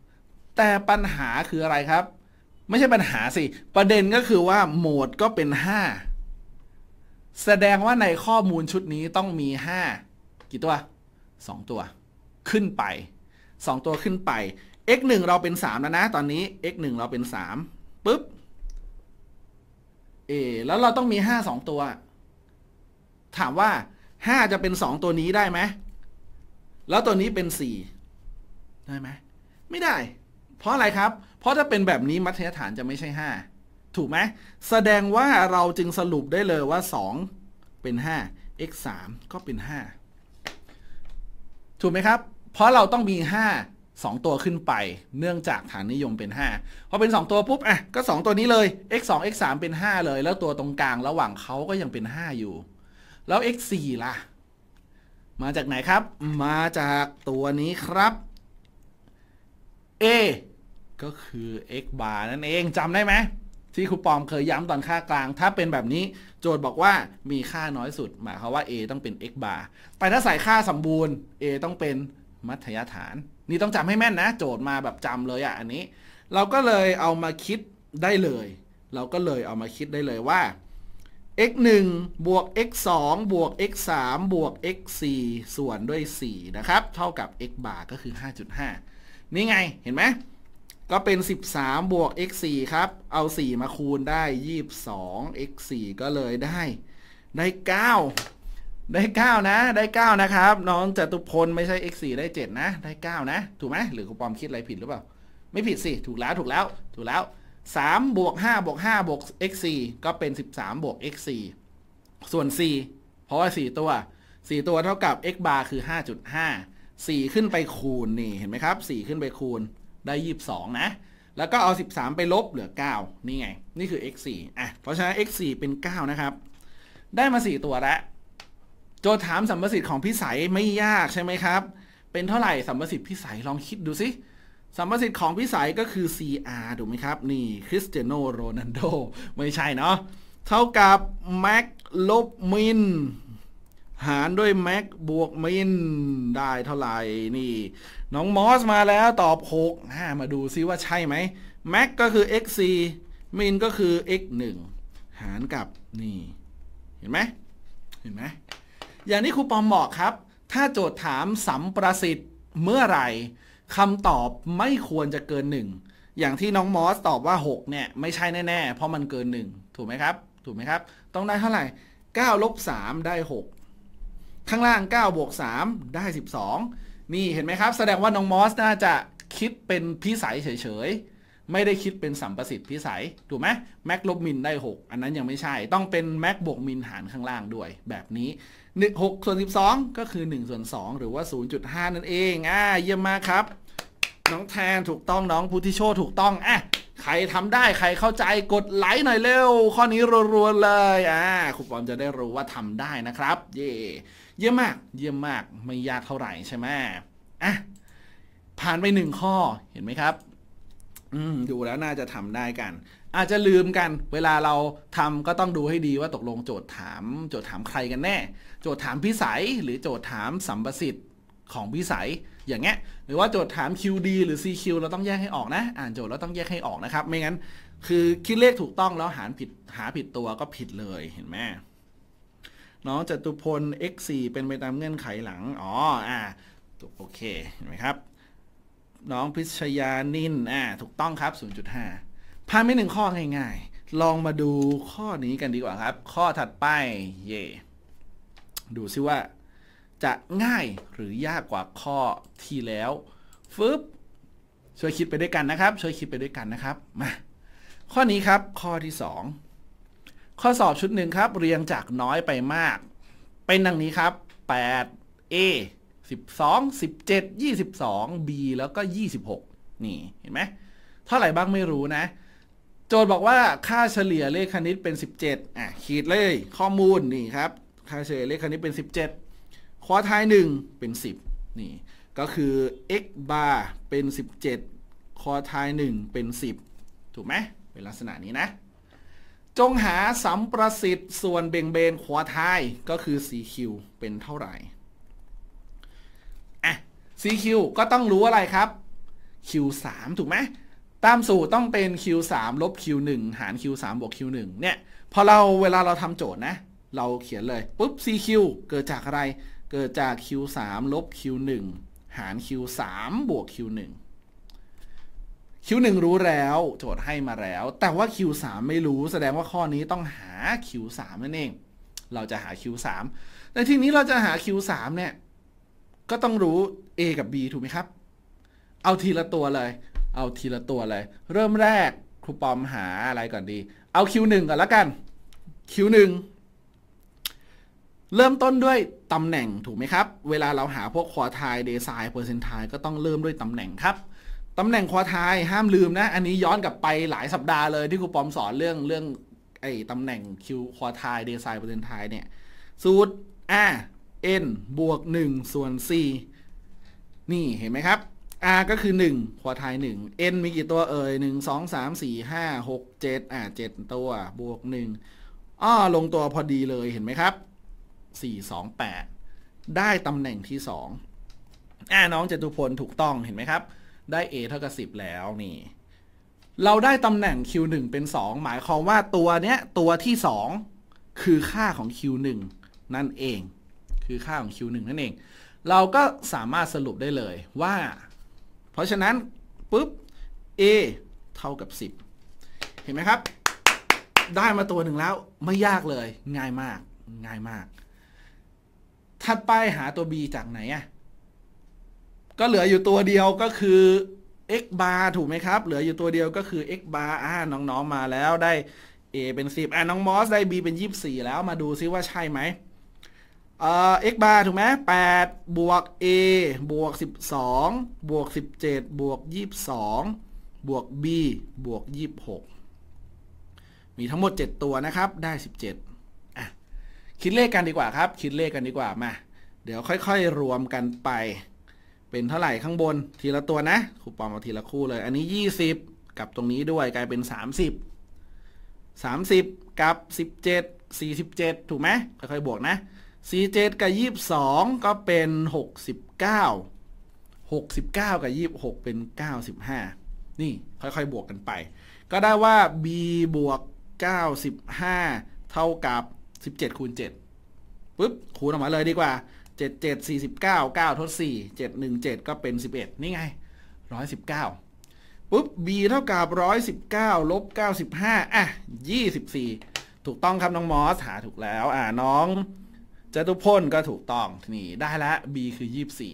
3แต่ปัญหาคืออะไรครับ ไม่ใช่ปัญหาสิ ประเด็นก็คือว่า โหมดก็เป็น 5แสดงว่าในข้อมูลชุดนี้ต้องมี 5 กี่ตัว 2 ตัว ขึ้นไป 2 ตัวขึ้นไป x 1เราเป็น3แล้วนะ ตอนนี้ x 1เราเป็น3ปุ๊บเอ แล้วเราต้องมี 5 2 ตัว ถามว่า 5 จะเป็น 2 ตัวนี้ได้ไหม แล้วตัวนี้เป็น 4 ได้ไหมไม่ได้ เพราะอะไรครับ เพราะถ้าเป็นแบบนี้มัธยฐานจะไม่ใช่ 5ถูกไหมแสดงว่าเราจึงสรุปได้เลยว่า 2 เป็น 5 x 3 ก็เป็น 5 ถูกไหมครับ เพราะเราต้องมี 5 2 ตัวขึ้นไปเนื่องจากฐานนิยมเป็น 5 พอเป็น 2 ตัวปุ๊บอ่ะก็ 2 ตัวนี้เลย x 2 x 3 เป็น 5 เลยแล้วตัวตรงกลางระหว่างเขาก็ยังเป็น 5 อยู่ แล้ว x 4ล่ะ มาจากไหนครับ มาจากตัวนี้ครับ a ก็คือ x bar นั่นเองจำได้ไหมที่ครูปอมเคยย้ำตอนค่ากลาง ถ้าเป็นแบบนี้ โจทย์บอกว่ามีค่าน้อยสุด หมายความว่า a ต้องเป็น x bar แต่ถ้าใส่ค่าสมบูรณ์ a ต้องเป็นมัธยฐาน นี่ต้องจำให้แม่นนะ โจทย์มาแบบจำเลยอ่ะอันนี้ เราก็เลยเอามาคิดได้เลย เราก็เลยเอามาคิดได้เลยว่า x 1บวก x 2บวก x 3บวก x 4ส่วนด้วย4นะครับเท่ากับ x bar ก็คือ 5.5 นี่ไงเห็นไหมก็เป็น 13 บวก x 4ครับ เอา 4 มาคูณได้22 x 4ก็เลยได้ ได้ 9 ได้ 9 นะ ได้ 9 นะครับ น้องจตุพล ไม่ใช่ x 4ได้ 7 นะ ได้ 9 นะ ถูกไหม หรือครูปอมคิดอะไรผิดหรือเปล่า ไม่ผิดสิถูกแล้วถูกแล้วถูกแล้ว 3 บวก 5 บวก 5 บวก x 4ก็เป็น 13 บวก x 4ส่วน 4 เพราะว่า 4 ตัว 4 ตัวเท่ากับ x าร์คือ 5.5 4 ขึ้นไปคูณ นี่เห็นไหมครับ4ขึ้นไปคูณได้22นะ แล้วก็เอา 13 ไปลบเหลือ 9 นี่ไง นี่คือ x 4อ่ะ เพราะฉะนั้น x 4เป็น 9 นะครับ ได้มา 4 ตัวแล้ว โจทย์ถามสัมประสิทธิ์ของพิสัยไม่ยากใช่ไหมครับ เป็นเท่าไหร่สัมประสิทธิ์พิสัยลองคิดดูสิสัมประสิทธิ์ของพิสัยก็คือ CR ถูกไหมครับ นี่คริสเตียโนโรนัลโดไม่ใช่เนาะ เท่ากับแม็กลบมินหารด้วยแม็กบวกมินได้เท่าไหร่นี่ น้องมอสมาแล้วตอบ6กามาดูซิว่าใช่ไหมแม็กก็คือ xc มินก็คือ x1 หารกับนี่ เห็นไหมเห็นไหมอย่างนี้ครูปอมบอกครับ ถ้าโจทย์ถามสัมประสิทธิ์เมื่อไหร่คำตอบไม่ควรจะเกินหนึ่งอย่างที่น้องมอสตอบว่า 6 เนี่ย ไม่ใช่แน่ๆ เพราะมันเกิน 1 ถูกไหมครับถูกไหมครับต้องได้เท่าไหร่9ลบ3ได้ 6ข้างล่าง9บวก3 ได้ 12 นี่เห็นไหมครับ แสดงว่า น้องมอส น่าจะคิดเป็นพิสัยเฉยๆไม่ได้คิดเป็นสัมประสิทธิ์พิสัย ถูกไหมแม็กลบมินได้ 6 อันนั้นยังไม่ใช่ต้องเป็นแม็กบวกมินหารข้างล่างด้วยแบบนี้ 1 6ส่วน 12 ก็คือ1ส่วน2 หรือว่า 0.5 นั่นเองอ่าเยี่ยมมากครับ น้องแทนถูกต้องน้องพุทธิโชถูกต้องอ่ะใครทำได้ใครเข้าใจกดไลค์หน่อยเร็วข้อนี้รัวๆเลยอ่าครูปอมจะได้รู้ว่าทำได้นะครับ เย่เยี่ยมมาก เยี่ยมมากไม่ยากเท่าไหร่ใช่ไหมอ่ะ ผ่านไปหนึ่งข้อ เห็นไหมครับ อืมดูแล้วน่าจะทำได้กัน อาจจะลืมกัน เวลาเราทำก็ต้องดูให้ดีว่าตกลงโจทย์ถาม โจทย์ถามใครกันแน่ โจทย์ถามพิสัยหรือโจทย์ถามสัมประสิทธิ์ของพิสัยอย่างเงี้ย หรือว่าโจทย์ถาม QD หรือ CQ เราต้องแยกให้ออกนะ อ่านโจทย์เราต้องแยกให้ออกนะครับ ไม่งั้น คือคิดเลขถูกต้องแล้วหารผิดหาผิดตัวก็ผิดเลย เห็นไหมน้องจตุพล x4 เป็นไปตามเงื่อนไขหลัง อ๋ออ่าโอเค เห็นไหมครับ น้องพิชยานินอ่าถูกต้องครับ 0.5ผ่านไปหนึ่งข้อง่ายๆ ลองมาดูข้อนี้กันดีกว่าครับ ข้อถัดไป เย่ดูซิว่า จะง่ายหรือยากกว่าข้อที่แล้ว ฟึบช่วยคิดไปด้วยกันนะครับ ช่วยคิดไปด้วยกันนะครับ มา ข้อนี้ครับ ข้อที่ 2ข้อสอบชุดหนึ่งครับ เรียงจากน้อยไปมาก เป็นดังนี้ครับ 8 A 12 17 22 B แล้วก็ 26นี่เห็นไหมเท่าไหร่บ้างไม่รู้นะ โจทย์บอกว่าค่าเฉลี่ยเลขคณิตเป็น 17 อ่ะขีดเลยข้อมูลนี่ครับ ค่าเฉลี่ยเลขคณิตเป็น 17ควอททาย 1 เป็น 10นี่ก็คือ x าร์เป็น 17ควอททาย 1 เป็น 10 ถูกไหมเป็นลักษณะนี้นะจงหาสัมประสิทธิ์ส่วนเบ่งเบนขวาท้าย ก็คือ CQ เป็นเท่าไหร่อ่ะ CQ ก็ต้องรู้อะไรครับ Q3 ถูกไหมตามสูตรต้องเป็น Q3 ลบ Q1 หาร Q3 บวก Q1 เนี่ยพอเราเวลาเราทำโจทย์นะเราเขียนเลยปุ๊บ CQ เกิดจากอะไร เกิดจาก Q3 ลบ Q1 หาร Q3 บวก Q1 คิวหนึ่งรู้แล้วโจทย์ให้มาแล้ว แต่ว่าคิวสามไม่รู้ แสดงว่าข้อนี้ต้องหาคิวสามนั่นเองเราจะหาคิวสามในที่นี้เราจะหาคิวสามเนี่ยก็ต้องรู้ A กับ B ถูกไหมครับ เอาทีละตัวเลย เอาทีละตัวเลย เริ่มแรกครูปอมหาอะไรก่อนดีเอาคิวหนึ่งก่อนละกันคิวหนึ่งเริ่มต้นด้วยตำแหน่งถูกไหมครับเวลาเราหาพวกควอไทเดซายเปอร์เซนทายก็ต้องเริ่มด้วยตำแหน่งครับตำแหน่งควอทายห้ามลืมนะ อันนี้ย้อนกลับไปหลายสัปดาห์เลยที่ครูปอมสอนเรื่อง เรื่องไอ้ตำแหน่งคิวควอทายเดซายเปอร์เซ็นทายเนี่ย สูตร r n บวก 1 ส่วน c นี่เห็นไหมครับ r ก็คือ 1ควอทาย1 n มีกี่ตัวเอ่ย1 2 3 4 5 6 7 อ่า 7 ตัว บวก1อ้อลงตัวพอดีเลยเห็นไหมครับ 4 2 8 ได้ตำแหน่งที่ 2 อ่าน้องจตุพลถูกต้อง เห็นไหมครับได้ a เท่ากับ 10 แล้วนี่ เราได้ตำแหน่ง q1 เป็น 2 หมายความว่าตัวเนี้ยตัวที่ 2 คือค่าของ q1 นั่นเอง คือค่าของ q1 นั่นเอง เราก็สามารถสรุปได้เลยว่า เพราะฉะนั้นปุ๊บ a เท่ากับ 10 เห็นไหมครับ ได้มาตัวหนึ่งแล้วไม่ยากเลย ง่ายมากง่ายมาก ถัดไปหาตัว b จากไหนอะก็เหลืออยู่ตัวเดียวก็คือ x bar ถูกไหมครับ เหลืออยู่ตัวเดียวก็คือ x bar อ่าน้องๆ มาแล้วได้ a เป็น 10อ่าน้องมอสได้ b เป็น 24 แล้ว มาดูซิว่าใช่ไหมเอ่อ x bar ถูกไหม8บวก a บวก12บวก17บวก22บวก b บวก26 มีทั้งหมด 7 ตัวนะครับ ได้ 17อ่ะคิดเลขกันดีกว่าครับ คิดเลขกันดีกว่า มา เดี๋ยวค่อยๆ รวมกันไปเป็นเท่าไหร่ข้างบนทีละตัวนะคูปองอาทีละคู่เลย อันนี้ 20 กับตรงนี้ด้วยกลายเป็น 30 30 กับ 17 47 ถูกไหมค่อยๆ บวกนะ 47 กับ 22 ก็เป็น 69 69 กับ 26 เป็น 95 นี่ค่อยๆ บวกกันไป ก็ได้ว่า b บวก95เท่ากับ 17 คูณ7ปุ๊บคูณออกมาเลยดีกว่าเจ็ดเจ็ดสี่สิบเก้าเก้าทดสี่เจ็ดหนึ่งเจ็ดก็เป็นสิบเอ็ดนี่ไงร้อยสิบเก้าปุ๊บ b เท่ากับร้อยสิบเก้าลบเก้าสิบห้าอ่ะยี่สิบสี่ถูกต้องครับ น้องมอสหาถูกแล้วอ่าน้องจตุพลก็ถูกต้อง นี่ ได้แล้ว b คือยี่สสิ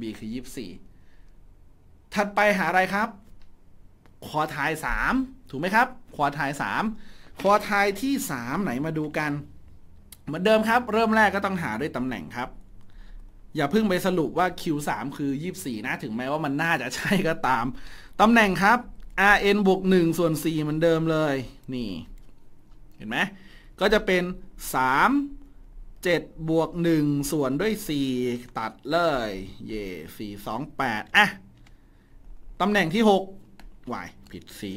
บี่ b คือยี่สสิบี่ถัดไปหาอะไรครับ คอทายสามถูกไหมครับ คอทายสามคอทายที่สามไหนมาดูกัน เหมือนเดิมครับเริ่มแรกก็ต้องหาด้วยตำแหน่งครับอย่าเพิ่งไปสรุปว่า Q3 คือ 24 นะ ถึงแม้ว่ามันน่าจะใช่ก็ตาม ตำแหน่งครับ Rn บวก 1 ส่วน4เหมือนเดิมเลย นี่ เห็นไหม ก็จะเป็น 3 7 บวก 1 ส่วนด้วย4ตัดเลย เย่สี่สองแปดอ่ะตำแหน่งที่6วาย ผิดสี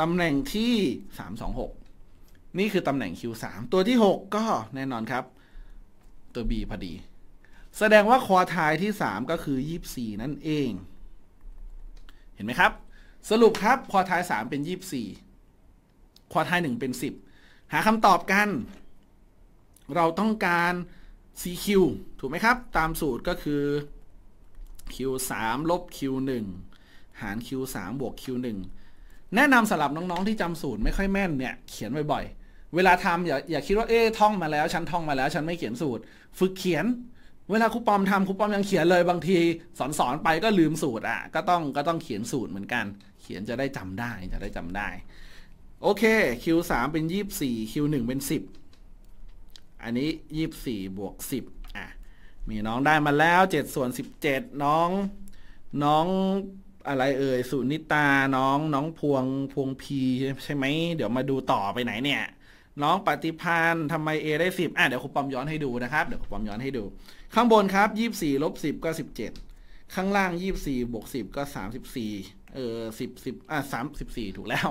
ตำแหน่งที่ 326 นี่คือตำแหน่ง Q3 ตัวที่ 6 ก็แน่นอนครับ ตัว B พอดีแสดงว่าคอทายที่ 3 ก็คือ 24 นั่นเอง เห็นไหมครับ สรุปครับคอทาย3เป็น 24คอทาย1เป็น 10 หาคำตอบกัน เราต้องการ CQ ถูกไหมครับ ตามสูตรก็คือ Q3 ลบ Q1 หาร Q3 บวก Q1 แนะนำสำหรับน้องๆ ที่จำสูตรไม่ค่อยแม่นเนี่ย เขียนบ่อยๆเวลาทำอย่าอย่าคิดว่า เอ๊ะท่องมาแล้ว ฉันท่องมาแล้ว ฉันไม่เขียนสูตร ฝึกเขียนเวลาครูปอมทำครูปอมยังเขียนเลยบางที สอนสอนไปก็ลืมสูตรอ่ะ ก็ต้องก็ต้องเขียนสูตรเหมือนกัน เขียนจะได้จำได้จะได้จำได้ โอเค Q3 เป็น 24 Q1 เป็น 10 อันนี้ 24บวก10 อ่ะ มีน้องได้มาแล้ว 7 ส่วน 17 น้อง น้องอะไรเอ่ยสุนิตาน้องน้องพวงพวงพีใช่ไหมเดี๋ยวมาดูต่อไปไหนเนี่ยน้องปฏิพันธ์ทำไม A ได้ 10อ่ะเดี๋ยวครูปอมย้อนให้ดูนะครับ เดี๋ยวครูปอมย้อนให้ดู ข้างบนครับ 24ลบ10 ก็ 17 ข้างล่าง 24บวก10 ก็ 34เออ10 10อ่ะ 34 ถูกแล้ว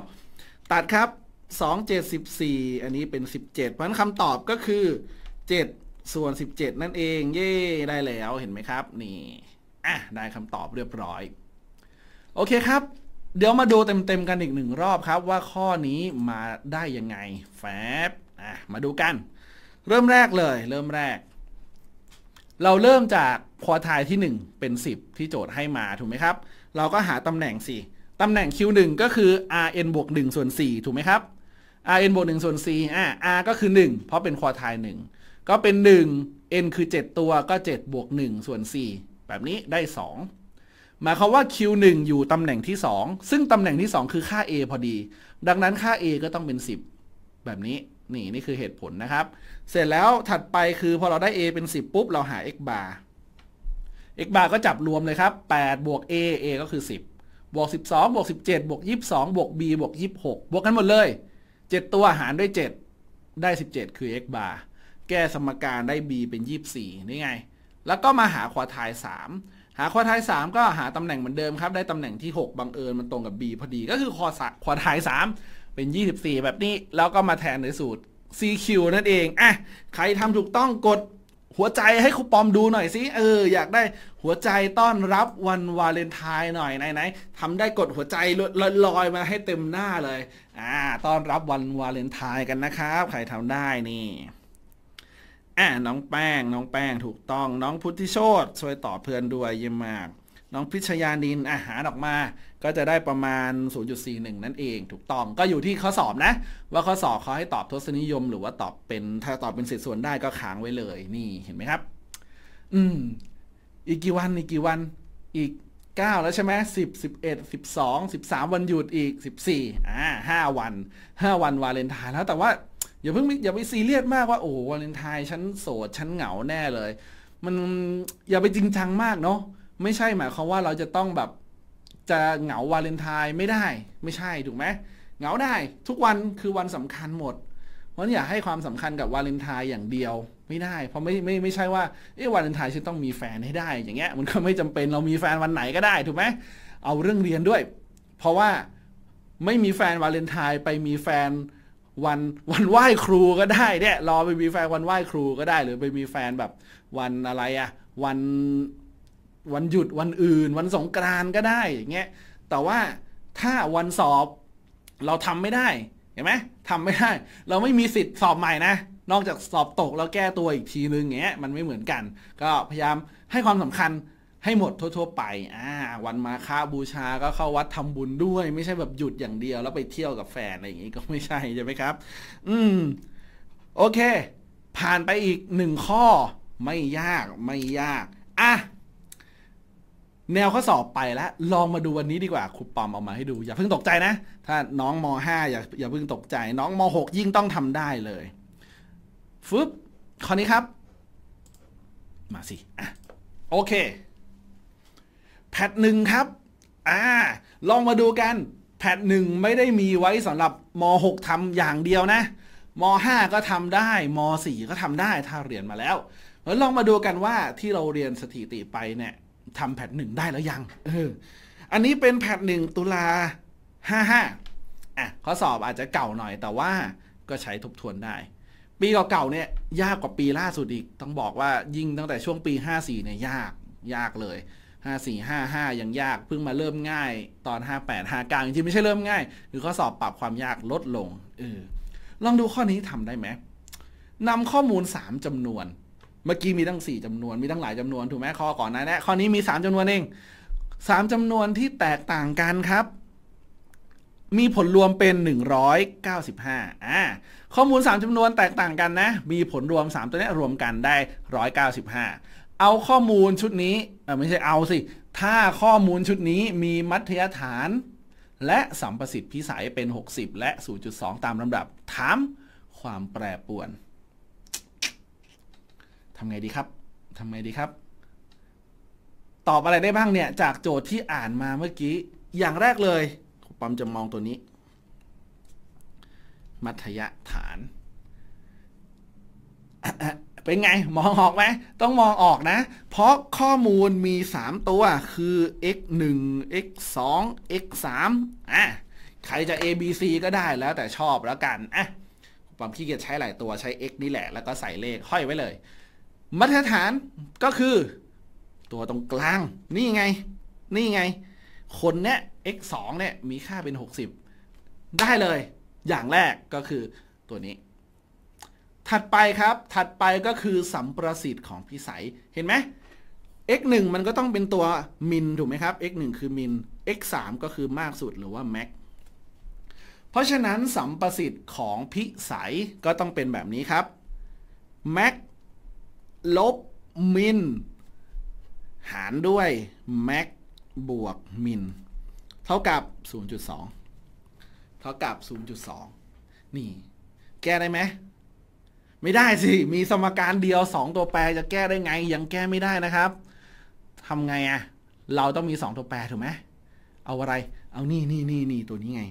ตัดครับ 2 7 14อันนี้เป็น 17 เพราะฉะนั้นคำตอบก็คือ7ส่วน 17 นั่นเอง เย่ได้แล้วเห็นไหมครับ นี่ อ่ะ ได้คำตอบเรียบร้อย โอเคครับเดี๋ยวมาดูเต็มๆกันอีกหนึ่งรอบครับว่าข้อนี้มาได้ยังไง แฟบอ่ะมาดูกัน เริ่มแรกเลย เริ่มแรก เราเริ่มจากควอไทที่ 1 เป็น 10 ที่โจทย์ให้มาถูกไหมครับ เราก็หาตำแหน่งสิตำแหน่ง Q1 ก็คือ Rn บวก1ส่วน4ถูกไหมครับ Rn บวก1ส่วน4อ่ะ R ก็คือ 1 เพราะเป็นควอไท1ก็เป็น 1 N คือ 7 ตัวก็ 7 บวก 1 ส่วน4แบบนี้ได้ 2หมายความว่า Q1 อยู่ตำแหน่งที่ 2 ซึ่งตำแหน่งที่ 2 คือค่า A พอดี ดังนั้นค่า A ก็ต้องเป็น 10 แบบนี้ นี่นี่คือเหตุผลนะครับ เสร็จแล้วถัดไปคือพอเราได้ A เป็น 10 ปุ๊บเราหา x bar x bar ก็จับรวมเลยครับ8บวก A A ก็คือ 10 บวก 12 บวก 17 บวก22บวก B บวก26 บวกกันหมดเลย 7 ตัวหารด้วย 7 ได้ 17 คือ x bar แก้สมการได้ B เป็น 24นี่ไง แล้วก็มาหาควอไทาย3หาควอาทสามก็หาตำแหน่งเหมือนเดิมครับ ได้ตำแหน่งที่ 6บังเอิญมันตรงกับ B พอดีก็คือคอสควอาทสามเป็น 24 แบบนี้แล้วก็มาแทนในสูตร CQ นั่นเองอ่ะใครทำถูกต้องกดหัวใจให้ครูปอมดูหน่อยสิเอออยากได้หัวใจต้อนรับวันวาเลนไทน์หน่อย ไหนไหนทำได้กดหัวใจลอยมาให้เต็มหน้าเลยอ่าต้อนรับวันวาเลนไทน์กันนะครับใครทำได้นี่อ่ะน้องแป้ง น้องแป้ง ถูกต้อง น้องพุทธิโชต ช่วยตอบเพื่อนด้วยเยี่ยมมาก น้องพิชยานิน อาหารออกมา ก็จะได้ประมาณ 0.41 นั่นเอง ถูกต้อง ก็อยู่ที่ข้อสอบนะ ว่าข้อสอบเขาให้ตอบทศนิยม หรือว่าตอบเป็น ถ้าตอบเป็นสิทธิส่วนได้ก็ค้างไว้เลย นี่เห็นไหมครับอืมอีกกี่วันอีกกี่วัน อีก 9 แล้วใช่ไหมสิบสิบเอ็ดสิบสองสิบสามวันหยุดอีกสิบสี่อ่าห้าวันห้าวันวาเลนไทน์แล้วแต่ว่าอย่าเพิ่งอย่าไปซีเรียสมากว่าโอ้วาเลนไทน์ฉันโสดฉันเหงาแน่เลย มันอย่าไปจริงจังมากเนาะไม่ใช่หมายความว่าเราจะต้องแบบจะเหงาวาเลนไทน์ไม่ได้ไม่ใช่ถูกไหมเหงาได้ ทุกวันคือวันสำคัญหมด เพราะอย่าให้ความสำคัญกับวาเลนไทน์อย่างเดียวไม่ได้เพราะไม่ไม่ไม่ใช่ว่าเอ้วาเลนไทน์ฉันต้องมีแฟนให้ได้อย่างเงี้ยมันก็ไม่จำเป็นเรามีแฟนวันไหนก็ได้ ถูกไหมเอาเรื่องเรียนด้วย เพราะว่าไม่มีแฟนวาเลนไทน์ไปมีแฟนวันวันไหว้ครูก็ได้เนี่ยรอไปมีแฟนวันไหว้ครูก็ได้ หรือไปมีแฟนแบบ วันอะไรอะวันวันหยุดวันอื่น วันสงกรานก็ได้อย่างเงี้ยแต่ว่าถ้าวันสอบเราทำไม่ได้เห็นไหมทำไม่ได้ เราไม่มีสิทธิ์สอบใหม่นะ นอกจากสอบตกแล้วแก้ตัวอีกทีนึงเงี้ยมันไม่เหมือนกัน ก็พยายามให้ความสำคัญให้หมดทั่วๆไปอ่าวันมาค่าบูชาก็เข้าวัดทำบุญด้วย ไม่ใช่แบบหยุดอย่างเดียว แล้วไปเที่ยวกับแฟนอะไรอย่างนี้ ก็ไม่ใช่ใช่ไหมครับ อืมโอเค ผ่านไปอีกหนึ่งข้อ ไม่ยากไม่ยาก อ่ะ แนวข้อสอบไปแล้ว ลองมาดูวันนี้ดีกว่าครูปอมเอามาให้ดู อย่าเพิ่งตกใจนะถ้าน้องม .5 อย่าอย่าเพิ่งตกใจ น้องม .6 ยิ่งต้องทำได้เลยฟึบข้อนี้ครับ มาสิอ่ะโอเคแพทหนึ่งครับอ่าลองมาดูกัน แพทหนึ่งไม่ได้มีไว้สำหรับม .6 ทำอย่างเดียวนะม .5 ก็ทำได้ม .4 ก็ทำได้ถ้าเรียนมาแล้วแล้ว ลองมาดูกันว่าที่เราเรียนสถิติไปเนี่ยทำแพทหนึ่งได้แล้วยังออันนี้เป็นแพทหนึ่งตุลา55อ่ะข้อสอบอาจจะเก่าหน่อยแต่ว่า ก็ใช้ทบทวนได้ ปีเก่าๆเนี่ย ยากกว่าปีล่าสุดอีก ต้องบอกว่ายิ่งตั้งแต่ช่วงปี54เนี่ยยากยากเลยหห้้าสี่าห้ายังยากเพิ่งมาเริ่มง่าย ตอนหห้้าาแปดเก้าจริงๆไม่ใช่เริ่มง่ายคือข้อสอบปรับความยากลดลงเออลองดูข้อนี้ทำได้ไหมนำข้อมูลสามจำนวน เมื่อกี้มีทั้งสี่จำนวนมีทั้งหลายจำนวนถูกไหมข้อก่อนนะนะข้อนี้มีสามจำนวนเองสามจำนวนที่แตกต่างกันครับ มีผลรวมเป็น 195อ่าข้อมูล 3 จำนวนแตกต่างกันนะ มีผลรวม 3 ตัวนี้รวมกันได้ 195เอาข้อมูลชุดนี้ไม่ใช่เอาสิ ถ้าข้อมูลชุดนี้มีมัธยฐาน และสัมประสิทธิ์พิสัยเป็น 60 และ 0.2 ตามลำดับถามความแปรปรวนทำไงดีครับ ทำไงดีครับตอบอะไรได้บ้างเนี่ย จากโจทย์ที่อ่านมาเมื่อกี้ อย่างแรกเลยปั๊มจะมองตัวนี้ มัธยฐานเป็นไง มองออกไหมต้องมองออกนะ เพราะข้อมูลมี 3 ตัวคือ x 1 x 2 x 3อ่ะใครจะ a b c ก็ได้แล้วแต่ชอบแล้วกันอ่ะความขี้เกียจใช้หลายตัวใช้ x นี่แหละ แล้วก็ใส่เลขห้อยไว้เลยมาตรฐานก็คือ ตัวตรงกลางนี่ไง นี่ไง คนเนี้ย x 2เนี่ยมีค่าเป็น 60 ได้เลย อย่างแรกก็คือตัวนี้ถัดไปครับ ถัดไปก็คือสัมประสิทธิ์ของพิสัย เห็นไหม x 1มันก็ต้องเป็นตัวมินถูกไหมครับ x 1คือมิน x 3ก็คือมากสุดหรือว่าแม็ก เพราะฉะนั้นสัมประสิทธิ์ของพิสัยก็ต้องเป็นแบบนี้ครับ แม็กลบมินหารด้วยแม็กบวกมินเท่ากับ 0.2 เท่ากับ 0.2 นี่ แก้ได้ไหมไม่ได้สิ มีสมการเดียว 2 ตัวแปรจะแก้ได้ไง ยังแก้ไม่ได้นะครับ ทำไงอะเราต้องมี 2 ตัวแปรถูกไหม เอาอะไร เอานี่นี่นี่นี่ตัวนี้ไง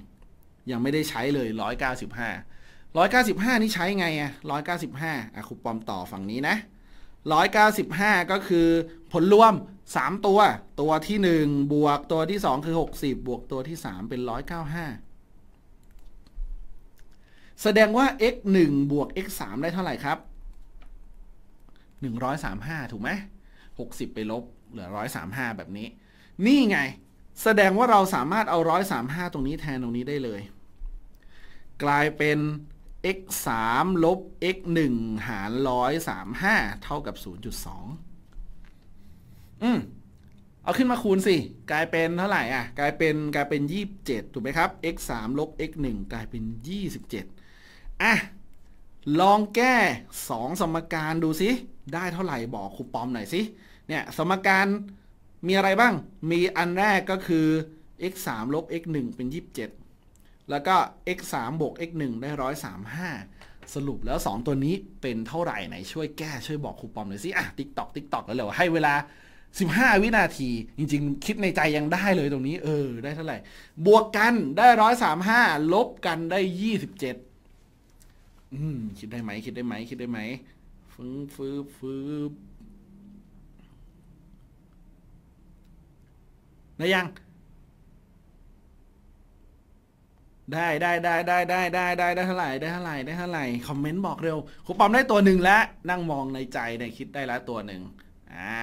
ยังไม่ได้ใช้เลย 195 195 นี่ใช้ไงอะ195อ่ะคุปปอมต่อฝั่งนี้นะ 195 ก็คือผลรวม 3 ตัว ตัวที่ 1 บวกตัวที่ 2 คือ 60 บวกตัวที่ 3 เป็น 195แสดงว่า x 1บวก x 3ได้เท่าไหร่ครับ135ถูกไหม60 ไปลบ เหลือ 135 แบบนี้ นี่ไง แสดงว่าเราสามารถเอา 135 ตรงนี้แทนตรงนี้ได้เลย กลายเป็น x 3ลบ x 1หาร135เท่ากับ0.2 อืม เอาขึ้นมาคูณสิ กลายเป็นเท่าไหร่อ่ะกลายเป็นกลายเป็น 27 ถูกไหมครับ x 3ลบ x 1กลายเป็น 27อะลองแก้ 2 สมการดูสิได้เท่าไหร่บอกครูปอมหน่อยสิเนี่ยสมการมีอะไรบ้าง มีอันแรกก็คือ x 3ลบ x 1เป็น 27 แล้วก็ x 3บวก x 1ได้ 135 สรุปแล้ว 2 ตัวนี้เป็นเท่าไหร่ไหน ช่วยแก้ช่วยบอกครูปอมหน่อยสิอ่ะติ๊กตอกติ๊กตอกแล้วเร็วให้เวลา 15 วินาทีจริงๆ คิดในใจยังได้เลยตรงนี้ เออได้เท่าไหร่บวกกันได้135ลบกันได้ 27อืมคิดได้ไหมคิดได้ไหมคิดได้ไหมฟื้นฟื้นฟื้นได้ยัง ได้ได้ได้ได้ได้ได้ได้เท่าไหร่ได้เท่าไหร่ได้เท่าไหร่คอมเมนต์บอกเร็วครูปอมได้ตัวหนึ่งแล้วนั่งมองในใจเนคิดได้แล้วตัวหนึ่งอ่า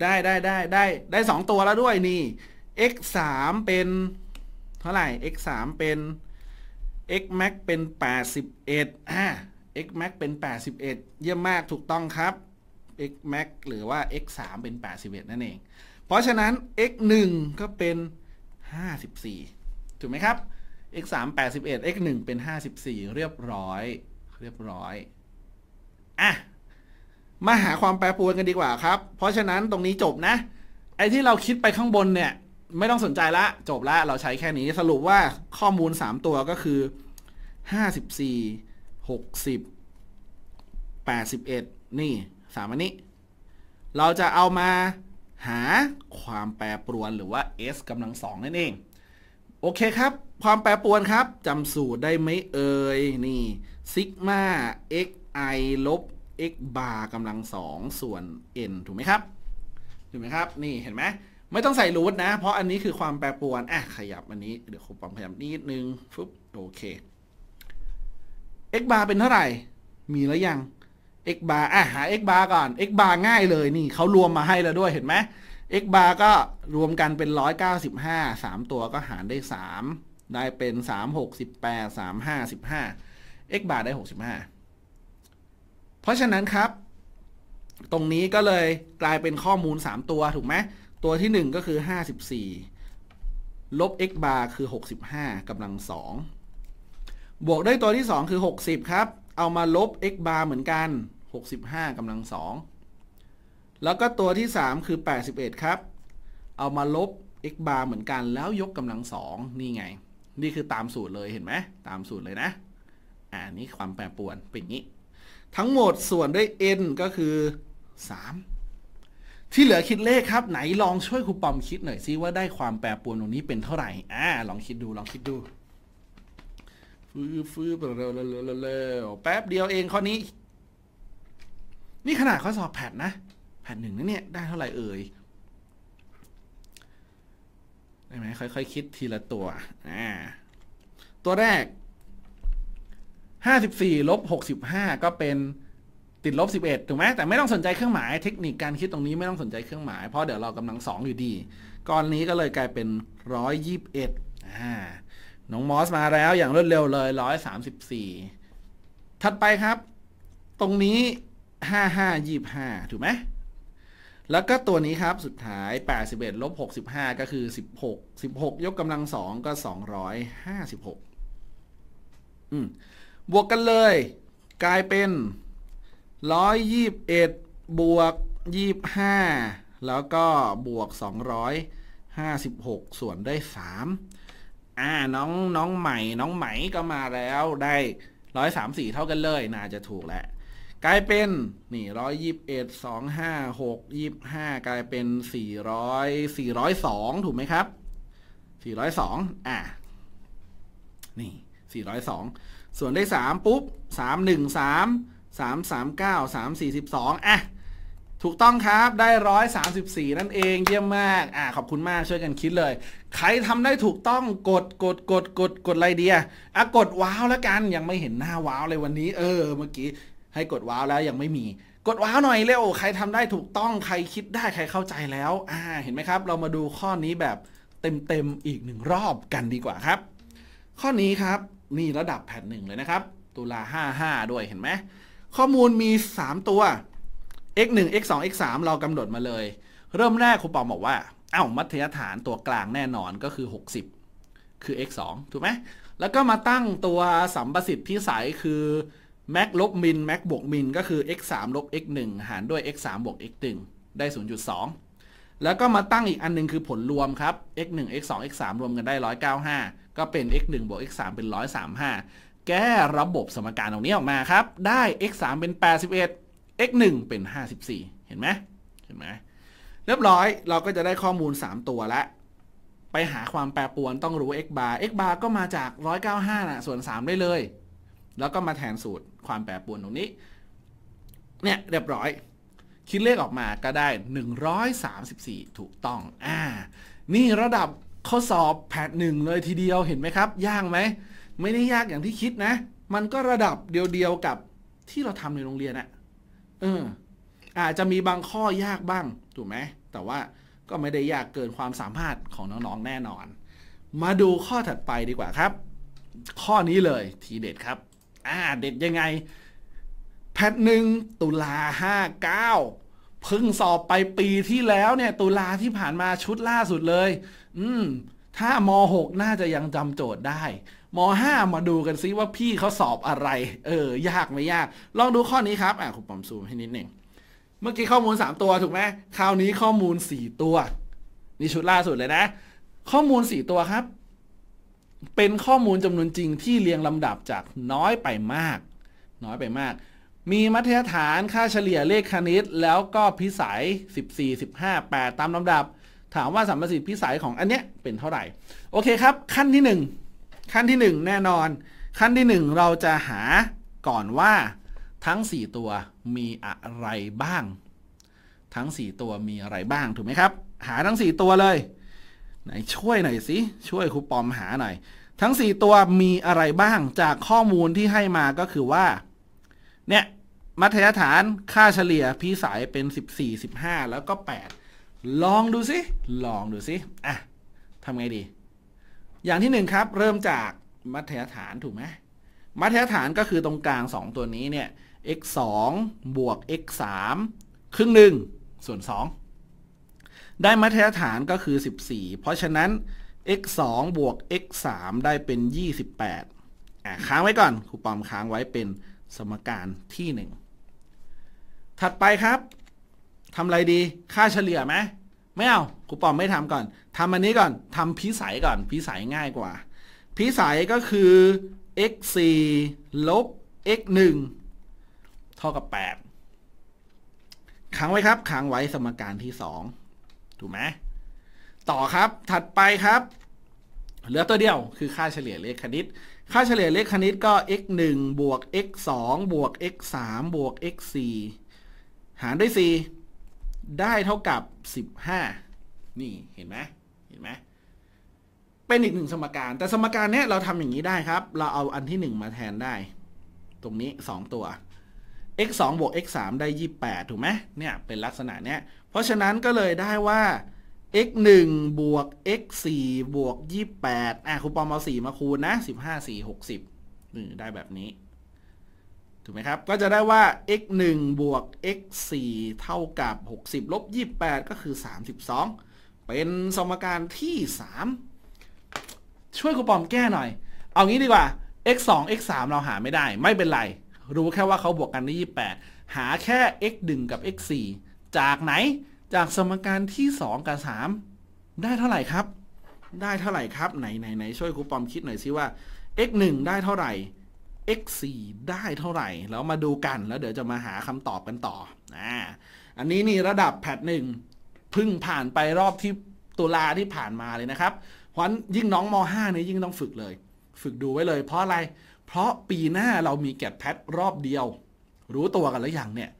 ได้ได้ได้ได้ได้สองตัวแล้วด้วยนี่ x สามเป็นเท่าไหร่ x 3เป็น x max เป็น 81อ่า x max เป็น 81 เยี่ยมมากถูกต้องครับ x max หรือว่า x 3เป็น 81 นั่นเอง เพราะฉะนั้น x 1ก็เป็น 54 ถูกไหมครับ x 3 81 x 1เป็น 54 เรียบร้อยเรียบร้อยอ่ะมาหาความแปรปรวนกันดีกว่าครับ เพราะฉะนั้นตรงนี้จบนะ ไอ้ที่เราคิดไปข้างบนเนี่ยไม่ต้องสนใจละจบละเราใช้แค่นี้สรุปว่าข้อมูล 3 ตัวก็คือ 54 60 81 นี่สามอันนี้เราจะเอามาหาความแปรปรวนหรือว่า s กำลังสองนั่นเอง โอเคครับ ความแปรปรวนครับจำสูตรได้ไหมเอ่ยนี่ซิกมา x i ลบ x บาร์กำลังสองส่วน n ถูกไหมครับ ถูกไหมครับ นี่เห็นไหมไม่ต้องใส่รูทนะ เพราะอันนี้คือความแปรปรวนอ่ะขยับอันนี้ เดี๋ยวคมปรับขยับนิดนึงฟึบโอเค x bar เป็นเท่าไหร่ มีแล้วยัง x bar อ่ะ หา x bar ก่อน x bar ง่ายเลยนี่เขารวมมาให้แล้วด้วย เห็นไหม x bar ก็รวมกันเป็น 195 3 ตัวก็หารได้ 3 ได้เป็น 3 68 3 55 x bar ได้ 65 เพราะฉะนั้นครับ ตรงนี้ก็เลยกลายเป็นข้อมูล 3 ตัวถูกไหมตัวที่ 1 ก็คือ 54 ลบ x าร์คือ 65กำลัง 2 บวกได้ตัวที่ 2 คือ 60 ครับ เอามาลบ x าร์เหมือนกัน 65กำลัง2แล้วก็ตัวที่ 3 คือ 81 ครับ เอามาลบ x าร์เหมือนกันแล้วยกกำลัง 2 นี่ไง นี่คือตามสูตรเลยเห็นไหม ตามสูตรเลยนะอ่านี้ความแปรปรวนเป็นงี้ ทั้งหมดส่วนด้วย n ก็คือ 3ที่เหลือคิดเลขครับไหนลองช่วยครูปอมคิดหน่อยซิว่าได้ความแปรปรวนตรงนี้เป็นเท่าไหร่อ่าลองคิดดู ลองคิดดู ฟื้ฟื้นเร็วเร็วเร็วแป๊บเดียวเองข้อนี้ นี่ขนาดข้อสอบแผทนะ แผทหนึ่งนะเนี่ย ได้เท่าไหร่เอ่ย ได้ไหมค่อยๆคคิดทีละตัวอ่าตัวแรก ห้าสิบสี่ลบหกสิบห้าก็เป็นติดลบสิบเอ็ดถูกไหมแต่ไม่ต้องสนใจเครื่องหมายเทคนิคการคิดตรงนี้ไม่ต้องสนใจเครื่องหมายเพราะเดี๋ยวเรากำลังสองอยู่ดีก้อนนี้ก็เลยกลายเป็นร้อยยี่สิบเอ็ด่าน้องมอสมาแล้วอย่างรวดเร็วเลยร้อยสามสิบสี่ถัดไปครับ ตรงนี้ห้าห้ายี่ห้าถูกไหมแล้วก็ตัวนี้ครับสุดท้าย81ลบ65ก็คือ16 16ยกกำลังสองก็256อืมบวกกันเลยกลายเป็นร้อยยี่บเอ็ดบวกยี่บห้าแล้วก็บวกสองร้อยห้าสิบหกส่วนได้3สามอ่าน้องน้องใหม่น้องใหม่ก็มาแล้วได้ร้อยสามสี่เท่ากันเลย น่าจะถูกแหละกลายเป็นนี่ร้อยยิบเอ็ดสองห้าหกยิบห้ากลายเป็นสี่ร้อยสี่ร้อยสองถูกไหมครับสี่ร้อยสองอ่านี่สี่ร้อยสองส่วนได้สามปุ๊บสามหนึ่งสาม339 342 อ่ะ ถูกต้องครับได้ 134 นั่นเอง เยี่ยมมาก อ่ะขอบคุณมากช่วยกันคิดเลย ใครทำได้ถูกต้องกดกด กด กดกดไรเดียอ่ะกดว้าวแล้วกันยังไม่เห็นหน้าว้าวเลยวันนี้ เออเมื่อกี้ให้กดว้าวแล้วยังไม่มี กดว้าวหน่อยเร็วใครทำได้ถูกต้องใครคิดได้ใครเข้าใจแล้ว อ่า เห็นไหมครับ เรามาดูข้อนี้แบบเต็มๆอีกหนึ่งรอบกันดีกว่าครับ ข้อนี้ครับนี่ระดับแผ่นหนึ่งเลยนะครับตุลา55 ด้วยเห็นไหมข้อมูลมี 3 ตัว x 1 x 2 x 3เรากำหนดมาเลย เริ่มแรกครูปอมบอกว่าเอา้ามัธยฐานตัวกลางแน่นอนก็คือ 60 คือ x 2ถูกไหมแล้วก็มาตั้งตัวสัมประสิทธิ์สัยคือแม็กลบมินแม็กบวกมินก็คือ x 3ลบ x 1หารด้วย x 3บวก x 1ได้ 0.2 แล้วก็มาตั้งอีกอันนึงคือผลรวมครับ x 1 x 2 x 3รวมกันได้ 195 ก็เป็น x 1บวก x 3เป็น 135แก้ระบบสมการตรงนี้ออกมาครับได้ x 3เป็น 81 x 1เป็น 54 เห็นไหมเห็นไหมเรียบร้อยเราก็จะได้ข้อมูล 3 ตัวละ ไปหาความแปรปรวนต้องรู้ x bar x bar ก็มาจาก 195นะส่วน 3 ได้เลย แล้วก็มาแทนสูตรความแปรปรวนตรงนี้เนี่ยเรียบร้อย คิดเลขออกมาก็ได้ 134 ถูกต้องอ่านี่ระดับข้อสอบแ่นหนึ่งเลยทีเดียวเห็นไหมครับยากไหมไม่ได้ยากอย่างที่คิดนะ มันก็ระดับเดียวๆกับที่เราทำในโรงเรียนอะเออ อาจจะมีบางข้อยากบ้าง ถูกไหม แต่ว่าก็ไม่ได้ยากเกินความสามารถของน้องๆ แน่นอน มาดูข้อถัดไปดีกว่าครับ ข้อนี้เลยทีเด็ดครับ อ่า เด็ดยังไง แพทหนึ่งตุลาห้าเก้า พึ่งสอบไปปีที่แล้วเนี่ย ตุลาที่ผ่านมาชุดล่าสุดเลย อืม ถ้ามหกน่าจะยังจำโจทย์ได้มห้ามาดูกันซิว่าพี่เขาสอบอะไร เออ ยากไม่ยาก ลองดูข้อนี้ครับ อ่ะคุณปอมซูมให้นิดหนึ่ง เมื่อกี้ข้อมูล 3 ตัวถูกไหมคราวนี้ข้อมูล 4 ตัว นี่ชุดล่าสุดเลยนะ ข้อมูล 4 ตัวครับ เป็นข้อมูลจำนวนจริงที่เรียงลำดับจากน้อยไปมาก น้อยไปมาก มีมัธยฐานค่าเฉลี่ยเลขคณิต แล้วก็พิสัย14 15 8 ตามลำดับ ถามว่าสัมประสิทธิพิสัยของอันเนี้ยเป็นเท่าไหร่ โอเคครับ ขั้นที่1ขั้นที่1แน่นอน ขั้นที่1เราจะหาก่อนว่า ทั้ง4ตัวมีอะไรบ้าง ทั้ง4ตัวมีอะไรบ้างถูกไหมครับ หาทั้ง4ตัวเลยไหนช่วยหน่อยสิช่วยครูปอมหาหน่อยทั้ง4ตัวมีอะไรบ้างจากข้อมูลที่ให้มาก็คือว่า เนี่ย มัธยฐานค่าเฉลี่ยพีสายเป็น 14 15 แล้วก็ 8 ลองดูสิ ลองดูสิอ่ะทำไงดีอย่างที่หนึ่งครับเริ่มจากมัธยฐานถูกไหมมัธยฐานก็คือตรงกลาง 2 ตัวนี้เนี่ย x 2บวก x 3ครึ่งหนึ่งส่วน 2 ได้มัธยฐานก็คือ 14 เพราะฉะนั้น x 2บวก x 3ได้เป็น 28อ่ะค้างไว้ก่อนครูปอมค้างไว้เป็นสมการที่ 1 ถัดไปครับทำอะไรดีค่าเฉลี่ยไหมไม่เอารูปอมไม่ทำก่อน ทำอันนี้ก่อน ทำพิสัยก่อน พิสัยง่ายกว่า พิสัยก็คือ x 4ลบ x 1เท่ากับ8ขังไว้ครับขังไว้สมการที่2ถูกไหมต่อครับ ถัดไปครับ เหลือตัวเดียว คือค่าเฉลี่ยเลขคณิต ค่าเฉลี่ยเลขคณิตก็ x 1บวก x 2บวก x 3บวก x 4หารด้วย 4 ได้เท่ากับ 15นี่เห็นไหมเห็นไหม เป็นอีกหนึ่งสมการ แต่สมการเนี้ยเราทำอย่างนี้ได้ครับ เราเอาอันที่ 1 มาแทนได้ ตรงนี้ 2 ตัว x 2บวก x 3ได้ 28 ถูกไหมเนี่ยเป็นลักษณะเนี้ย เพราะฉะนั้นก็เลยได้ว่า x 1บวก x 4บวก 28อ่ะครูปอมเอา4 มาคูณนะ 15 4 60นี่ได้แบบนี้ ถูกไหมครับ ก็จะได้ว่า x 1บวก x 4เท่ากับ 60ลบ28 ก็คือ 32เป็นสมการที่ 3 ช่วยครูปอมแก้หน่อย เอางี้ดีกว่า x 2 x 3เราหาไม่ได้ ไม่เป็นไร รู้แค่ว่าเขาบวกกันได้28หาแค่ x 1กับ x 4จากไหน จากสมการที่ 2 กับ3ได้เท่าไหร่ครับ ได้เท่าไหร่ครับไหนไหนไหนช่วยครูปอมคิดหน่อยซิว่า x 1ได้เท่าไหร่ x 4ได้เท่าไหร่แล้วมาดูกันแล้วเดี๋ยวจะมาหาคำตอบกันต่ออ่าอันนี้นี่ระดับแพทหนึ่งพึ่งผ่านไปรอบที่ตุลาที่ผ่านมาเลยนะครับเพราะยิ่งน้องม .5 เนี่ยยิ่งต้องฝึกเลย ฝึกดูไว้เลย เพราะอะไร เพราะปีหน้าเรามีแกดแพทรอบเดียว รู้ตัวกันแล้วอย่างเนี่ย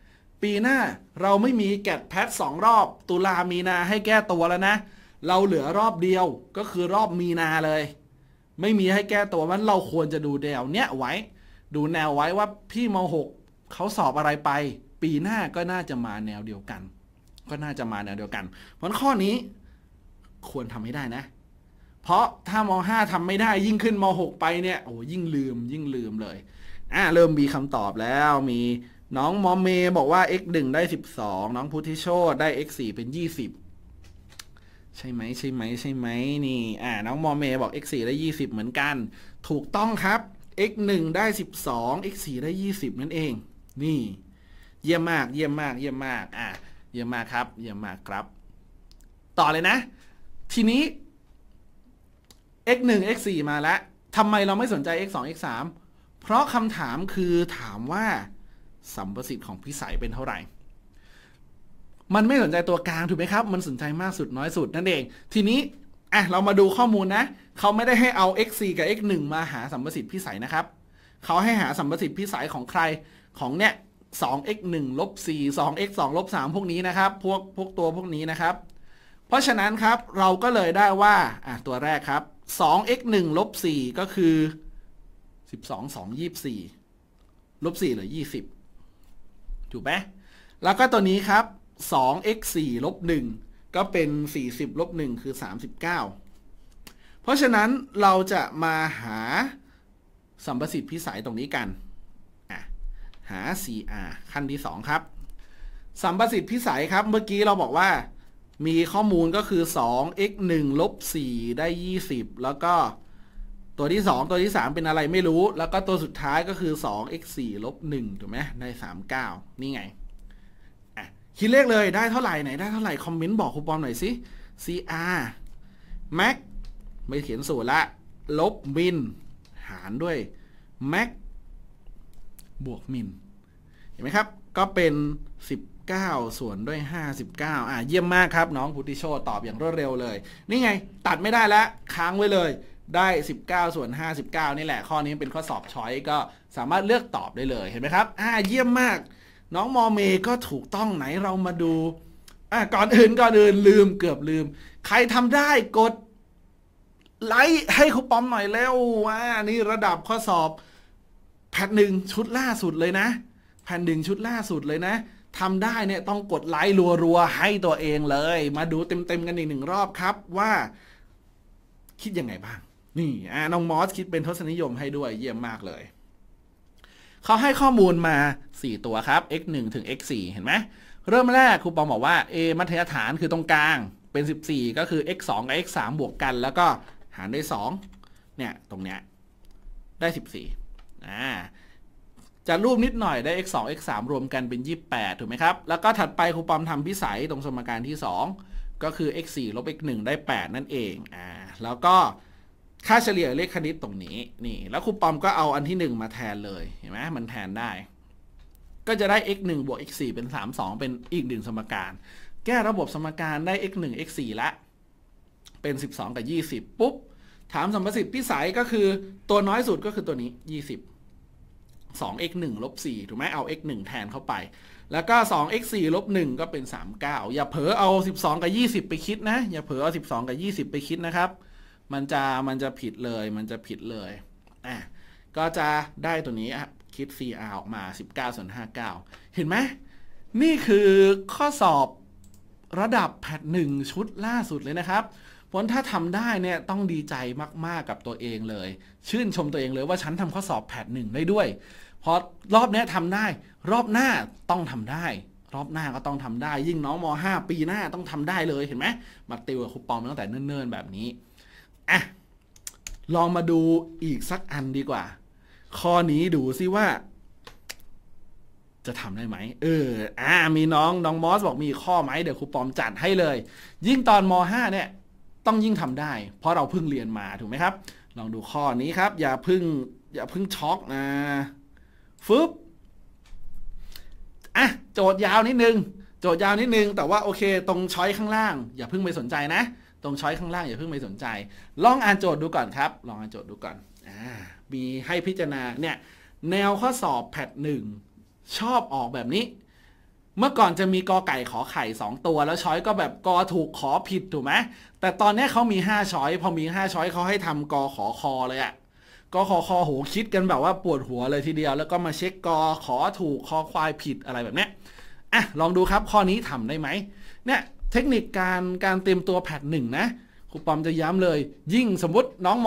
ปีหน้าเราไม่มีแกดแพทสองรอบ ตุลามีนาให้แก้ตัวแล้วนะ เราเหลือรอบเดียว ก็คือรอบมีนาเลย ไม่มีให้แก้ตัวมันเราควรจะดูแนวเนี้ยไว้ดูแนวไว้ว่าพี่ม .6 เขาสอบอะไรไป ปีหน้าก็น่าจะมาแนวเดียวกันก็น่าจะมาแนวเดียวกัน เพราะข้อนี้ ควรทำให้ได้นะ เพราะถ้ามห้าทำไม่ได้ยิ่งขึ้นมหกไปเนี่ย โอ้ยิ่งลืมยิ่งลืมเลย อ่าเริ่มมีคำตอบแล้ว มีน้องมอมเมบอกว่า x 1ได้ 12 น้องพุทธิโชตได้ x 4เป็น 20 ใช่ไหม ใช่ไหมใช่ไหมนี่อ่าน้องมอมเมบอก x 4ได้ 20 เหมือนกัน ถูกต้องครับ x 1ได้ 12 x 4ได้20 นั่นเอง นี่ เยี่ยมมากเยี่ยมมากเยี่ยมมากอ่าเยี่ยมมากครับเยี่ยมมากครับ ต่อเลยนะ ทีนี้ x 1 x 4มาแล้วทำไมเราไม่สนใจ x 2 x 3เพราะคำถามคือถามว่า สัมประสิทธิ์ของพิสัยเป็นเท่าไหร่มันไม่สนใจตัวกลางถูกไหมครับมันสนใจมากสุดน้อยสุดนั่นเองทีนี้อ่ะเรามาดูข้อมูลนะเขาไม่ได้ให้เอา x 4กับ x 1มาหาสัมประสิทธิ์พิสัยนะครับเขาให้หาสัมประสิทธิ์พิสัยของใครของเนี่ย 2x 1ลบ4 2x 2ลบ 3 พวกนี้นะครับพวกพวกตัวพวกนี้นะครับ เพราะฉะนั้นครับเราก็เลยได้ว่าอ่ะตัวแรกครับ 2x 1ลบ 4 ก็คือ 12 2 24 ลบ4เหลือ 20 ถูกไหม แล้วก็ตัวนี้ครับ 2x 4ลบ 1 ก็เป็น 40 ลบ 1 คือ 39 เพราะฉะนั้นเราจะมาหาสัมประสิทธิ์พิสัยตรงนี้กันหา CR ขั้นที่ 2 ครับ สัมประสิทธิพิสัยครับเมื่อกี้เราบอกว่า มีข้อมูลก็คือ2 x 1ลบ4ได้ 20 แล้วก็ ตัวที่ 2 ตัวที่ 3 เป็นอะไรไม่รู้ แล้วก็ตัวสุดท้ายก็คือ2 x 4ลบ1ถูกไหมได้ 39 นี่ไงคิดเลขเลย ได้เท่าไหร่ไหน ได้เท่าไหร่ คอมเมนต์ บอกครูปอมหน่อยสิ CR max ไม่เขียนสูตรละ ลบมิน หารด้วย max บวกมินเห็นไหมครับ ก็เป็น 19ส่วนด้วย59อ่า เยี่ยมมากครับ น้องพุทธิโชตอบอย่างรวดเร็วเลย นี่ไง ตัดไม่ได้แล้ว ค้างไว้เลย ได้ 19ส่วน59 นี่แหละข้อนี้เป็นข้อสอบช้อยก็สามารถเลือกตอบได้เลย เห็นไหมครับ อ่า เยี่ยมมาก น้องมอเมก็ถูกต้องไหนเรามาดู อ่าก่อนอื่น ก่อนอื่นลืมเกือบลืม ใครทำได้กดไลค์ให้ครูปอมหน่อยแล้วว่า นี่ระดับข้อสอบแพทหนึ่งชุดล่าสุดเลยนะแผ่นดึงชุดล่าสุดเลยนะ ทำได้เนี่ยต้องกดไลค์รัวๆ ให้ตัวเองเลย มาดูเต็มๆกันอีกหนึ่งรอบครับว่า คิดยังไงบ้าง นี่อ่าน้องมอสคิดเป็นทศนิยมให้ด้วยเยี่ยมมากเลย เขาให้ข้อมูลมา 4 ตัวครับ x 1ถึง x 4เห็นไหม เริ่มแรกครูปองบอกว่า a มัธยฐานคือตรงกลางเป็น 14 ก็คือ x 2กับ x 3บวกกัน แล้วก็หารด้วย2เนี่ยตรงเนี้ยได้ 14อ่าจะรูปนิดหน่อยได้ x 2 x 3รวมกันเป็น 28 ถูกไหมครับ แล้วก็ถัดไปครูปอมทำพิสัยตรงสมการที่ 2 ก็คือ x 4ลบ x 1ได้ 8 นั่นเอง อ่า แล้วก็ค่าเฉลี่ยเลขคณิตตรงนี้นี่ แล้วครูปอมก็เอาอันที่ 1 มาแทนเลย เห็นไหมมันแทนได้ ก็จะได้ x 1บวก x 4เป็น 3 2 เป็นอีกหนึ่งสมการ แก้ระบบสมการได้ x 1 x 4ละ เป็น 12 กับ 20ปุ๊บถามสัมประสิทธิ์พิสัยก็คือตัวน้อยสุดก็คือตัวนี้ 20 2 x 1ลบ4ถูกไหมเอา x 1แทนเข้าไป แล้วก็2 x 4ลบ1ก็เป็น 39 อย่าเผลอเอา 12 กับ 20 ไปคิดนะ อย่าเผลอเอา 12 กับ 20 ไปคิดนะครับ มันจะมันจะผิดเลยมันจะผิดเลยอ่ะก็จะได้ตัวนี้คิด CR ออกมา 19ส่วน59 เห็นไหมนี่คือข้อสอบระดับแพทหนึ่งชุดล่าสุดเลยนะครับเพราะถ้าทำได้เนี่ยต้องดีใจมากๆกับตัวเองเลย ชื่นชมตัวเองเลยว่า ฉันทำข้อสอบแ่นหนึ่งได้ด้วยพอรอบนี้ทำได้ รอบหน้าต้องทำได้ รอบหน้าก็ต้องทำได้ ยิ่งน้องม .5 ปีหน้าต้องทำได้เลยเห็นไหมมาติวกับครูปอมตั้งแต่เนิ่นๆแบบนี้อ่ะลองมาดูอีกสักอันดีกว่าข้อนี้ดูซิว่า จะทำได้ไหมเอออ่ามีน้องน้องมอสบอกมีข้อไหมเดี๋ยวครูปอมจัดให้เลย ยิ่งตอนม .5 เนี่ยต้องยิ่งทำได้เพราะเราเพิ่งเรียนมาถูกไหมครับ ลองดูข้อนี้ครับ อย่าพึ่งอย่าพึ่งช็อกนะฟึบอ่ะโจทย์ยาวนิดนึง โจทย์ยาวนิดนึง แต่ว่าโอเค ตรงช้อยข้างล่าง อย่าพึ่งไปสนใจนะ ตรงช้อยข้างล่างอย่าพึ่งไปสนใจ ลองอ่านโจทย์ดูก่อนครับ ลองอ่านโจทย์ดูก่อนอ่ามีให้พิจารณาเนี่ยแนวข้อสอบแพทหนึ่ง ชอบออกแบบนี้ เมื่อก่อนจะมีกอไก่ขอไข่2ตัว แล้วช้อยก็แบบกอถูกขอผิดถูกไหมแต่ตอนนี้เขามีห้าช้อยพอมีห้าช้อยเขาให้ทำกอขอคอเลยอะกอขอคอโหคิดกันแบบว่าปวดหัวเลยทีเดียว แล้วก็มาเช็คกอขอถูกคอควายผิดอะไรแบบเนี้ยอ่ะลองดูครับข้อนี้ทำได้ไหมเนี่ยเทคนิคการการเตรียมตัวแพทหนึ่งนะครูปอมจะย้ำเลย ยิ่งสมมติน้องม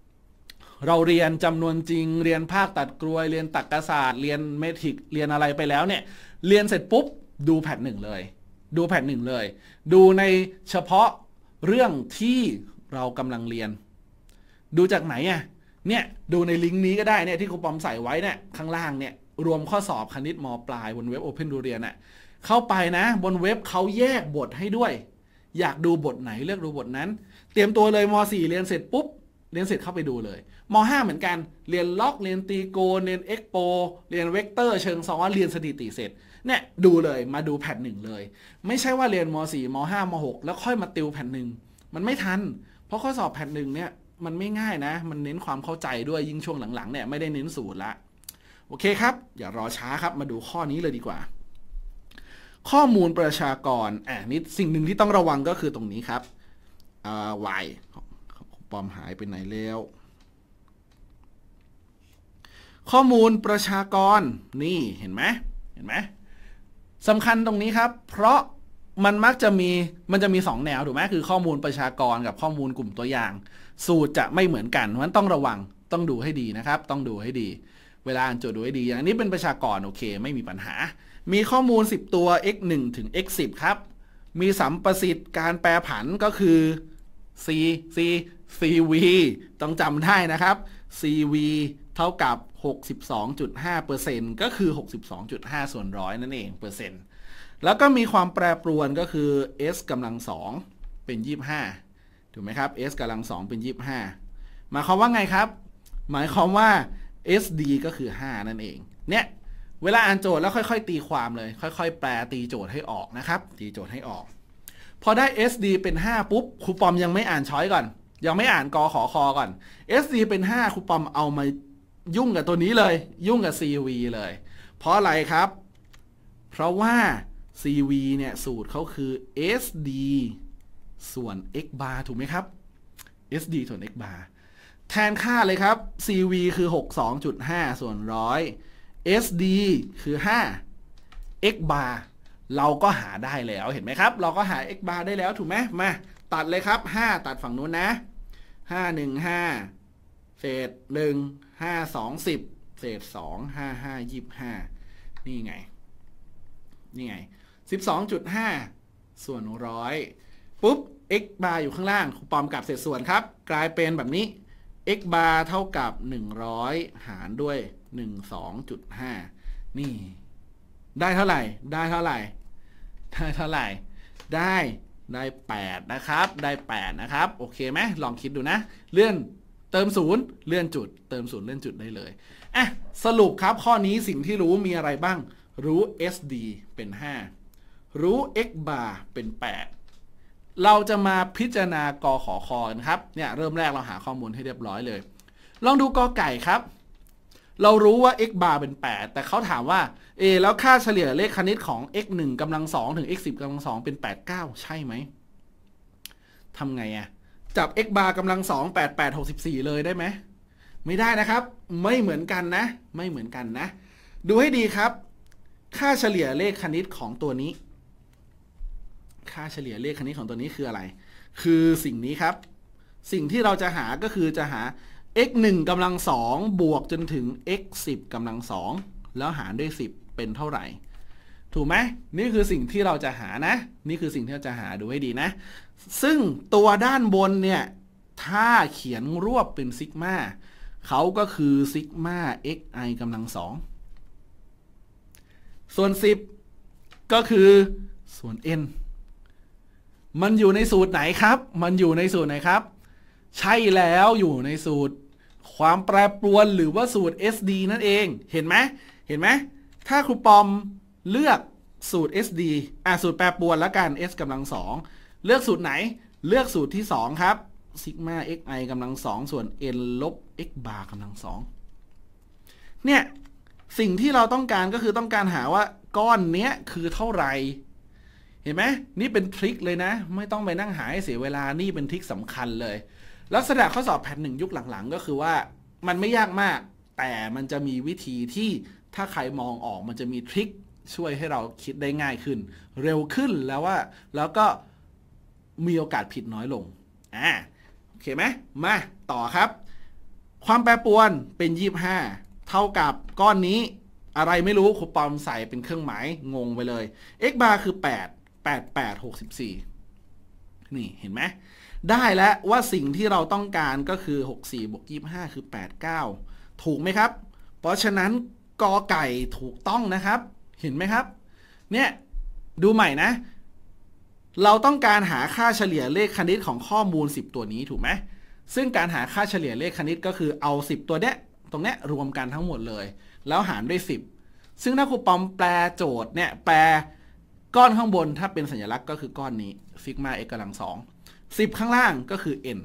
.4 เราเรียนจำนวนจริงเรียนภาคตัดกลวยเรียนตรรกศาสตร์เรียนเมทริกเรียนอะไรไปแล้วเนี่ย เรียนเสร็จปุ๊บดูแพทหนึ่งเลยดูแผ่นหนึ่งเลยดูในเฉพาะเรื่องที่เรากำลังเรียน ดูจากไหน อ่ะ เนี่ย ดูใน ลิงก์นี้ก็ได้ เนี่ย ที่ครูปอมใส่ ไว้เนี่ยข้างล่าง เนี่ย รวมข้อสอบคณิตมปลาย บนเว็บ Open ดูเรียนอ่ะ เข้าไปนะบนเว็บเขาแยกบทให้ด้วย อยากดูบทไหนเลือกดูบทนั้น เตรียมตัวเลย ม .4 เรียนเสร็จปุ๊บเรียนเสร็จเข้าไปดูเลยม .5 เหมือนกัน เรียนล็อก เรียนตีโกเรียนเอ็กโปเรียนเวกเตอร์เชิงซ้อน เรียนสถิติเสร็จ เนี่ยดูเลย มาดูแผ่นหนึ่งเลยไม่ใช่ว่าเรียนม .4 ม .5 ม .6 แล้วค่อยมาติวแผ่นหนึ่ง มันไม่ทัน เพราะข้อสอบแผ่นหนึ่งเนี่ย มันไม่ง่ายนะ มันเน้นความเข้าใจด้วย ยิ่งช่วงหลังๆเนี่ยไม่ได้เน้นสูตรละ โอเคครับ อย่ารอช้าครับ มาดูข้อนี้เลยดีกว่า ข้อมูลประชากรอ่ะนี่สิ่งหนึ่งที่ต้องระวังก็คือตรงนี้ครับอ่า y ปลอมหาย ไป ไหนแล้วข้อมูลประชากร นี่เห็นไหมเห็นไหม สำคัญตรงนี้ครับ เพราะมันมักจะมี มันจะมี 2 แนวถูกไหมคือข้อมูลประชากรกับข้อมูลกลุ่มตัวอย่าง สูตรจะไม่เหมือนกันเพราะฉะนั้นต้องระวัง ต้องดูให้ดีนะครับ ต้องดูให้ดี เวลาอ่านโจทย์ดูให้ดี อย่างนี้เป็นประชากรโอเค ไม่มีปัญหา มีข้อมูล 10 ตัว x 1ถึง x 10ครับ มีสัมประสิทธิ์การแปรผันก็คือ c c CV ต้องจำได้นะครับ CV เท่ากับ 62.5%ก็คือ 62.5ส่วนร้อยนั่นเองเปอร์เซ็นต์แล้วก็มีความแปรปรวนก็คือ S กำลังสองเป็น25ถูกไหมครับ S กำลังสองเป็น25หมายความว่าไงครับ หมายความว่า SD ก็คือ 5 นั่นเองเนี่ยเวลาอ่านโจทย์แล้วค่อยๆ ตีความเลย ค่อย ๆ แปลตีโจทย์ให้ออกนะครับตีโจทย์ให้ออก พอได้ SD เป็น 5 ปุ๊บครูปอมยังไม่อ่านช้อยก่อนยังไม่อ่านกอขอคอก่อน s d เป็น 5ครูปอมเอามายุ่งกับตัวนี้เลยยุ่งกับ CV เลย เพราะอะไรครับ เพราะว่า CV เนี่ยสูตรเขาคือ SD ส่วน x bar ถูกไหมครับ SD ส่วน x bar แทนค่าเลยครับ CV คือ 62.5ส่วนร้อย SD คือ 5 x bar เราก็หาได้แล้วเห็นไหมครับ เราก็หา x bar ได้แล้วถูกไหมมาตัดเลยครับ 5 ตัดฝั่งนู้นนะห้าหนึ่งห้าเศษหนึ่งห้าสองสิบเศษสองห้าห้ายี่ห้านี่ไง นี่ไงสิบสองจุดห้าส่วนร้อยปุ๊บ x าร์อยู่ข้างล่างคูปอมกับเศษส่วนครับ กลายเป็นแบบนี้ x าร์เท่ากับหนึ่งร้อยหารด้วยหนึ่งงสอจุดห้านี่ ได้เท่าไหร่ได้เท่าไหร่ได้เท่าไหร่ได้ได้8นะครับ ได้ 8 นะครับ โอเคไหม ลองคิดดูนะ เลื่อนเติมศูนย์ เลื่อนจุด เติมศูนย์เลื่อนจุดได้เลยอ่ะสรุปครับ ข้อนี้สิ่งที่รู้มีอะไรบ้าง รู้ SD เป็น 5 รู้ x bar เป็น 8 เราจะมาพิจารณากอขอคอนครับ เนี่ยเริ่มแรกเราหาข้อมูลให้เรียบร้อยเลย ลองดูกอไก่ครับ เรารู้ว่า x bar เป็น 8 แต่เขาถามว่าเอแล้วค่าเฉลี่ยเลขคณิตของ x 1กำลังสองถึง x 10กำลังสองเป็น8 9ใช่ไหมทำไงอะจับ x บาร์กำลังสองแปดแปดหกสิบสี่เลยได้ไหมไม่ได้นะครับ ไม่เหมือนกันนะ ไม่เหมือนกันนะ ดูให้ดีครับ ค่าเฉลี่ยเลขคณิตของตัวนี้ ค่าเฉลี่ยเลขคณิตของตัวนี้คืออะไร คือสิ่งนี้ครับ สิ่งที่เราจะหาก็คือจะหา x 1กำลังสองบวกจนถึง x 10กำลังสองแล้วหารด้วย 10เป็นเท่าไหร่ ถูกไหมนี่คือสิ่งที่เราจะหานะ นี่คือสิ่งที่เราจะหา ดูให้ดีนะ ซึ่งตัวด้านบนเนี่ย ถ้าเขียนรวบเป็นซิกมาเขาก็คือซิกมา xi กำลังสอง ส่วน 10 ก็คือส่วน n มันอยู่ในสูตรไหนครับ มันอยู่ในสูตรไหนครับ ใช่แล้วอยู่ในสูตร ความแปรปรวนหรือว่าสูตร SD นั่นเอง เห็นไหมเห็นไหมถ้าครูปอมเลือกสูตร SD อ่ะสูตรแปรปรวนแล้วกัน S กำลังสอง เลือกสูตรไหน เลือกสูตรที่สองครับซิกมา xi กำลังสองส่วน n ลบ x บาร์กำลังสองเนี่ย สิ่งที่เราต้องการก็คือต้องการหาว่าก้อนเนี้ยคือเท่าไหร่เห็นไหมนี่เป็นทริคเลยนะ ไม่ต้องไปนั่งหาให้เสียเวลานี่เป็นทริคสำคัญเลยลักษณะข้อสอบแผ่นหนึ่งยุคหลังๆ ก็คือว่ามันไม่ยากมาก แต่มันจะมีวิธีที่ถ้าใครมองออกมันจะมีทริคช่วยให้เราคิดได้ง่ายขึ้น เร็วขึ้นแล้วว่าแล้วก็มีโอกาสผิดน้อยลงอ่าโอเคไหมมา ต่อครับ ความแปรปรวนเป็น 25 เท่ากับก้อนนี้อะไรไม่รู้ครูปอมใส่เป็นเครื่องหมาย งงไปเลย x bar คือ 8 8 8 64 นี่เห็นไหม ได้แล้วว่าสิ่งที่เราต้องการก็คือ 64บวก25 คือ 89 ถูกไหมครับ เพราะฉะนั้นกอไก่ถูกต้องนะครับ เห็นไหมครับ เนี่ยดูใหม่นะ เราต้องการหาค่าเฉลี่ยเลขคณิตของข้อมูล 10 ตัวนี้ถูกไหม ซึ่งการหาค่าเฉลี่ยเลขคณิตก็คือเอา 10 ตัวเนี้ยตรงเนี้ยรวมกันทั้งหมดเลย แล้วหารด้วย10 ซึ่งถ้าครูปอมแปลโจทย์เนี่ยแปลก้อนข้างบนถ้าเป็นสัญลักษณ์ก็คือก้อนนี้ซิกมาเอกกำลังสองสิบข้างล่างก็คือ n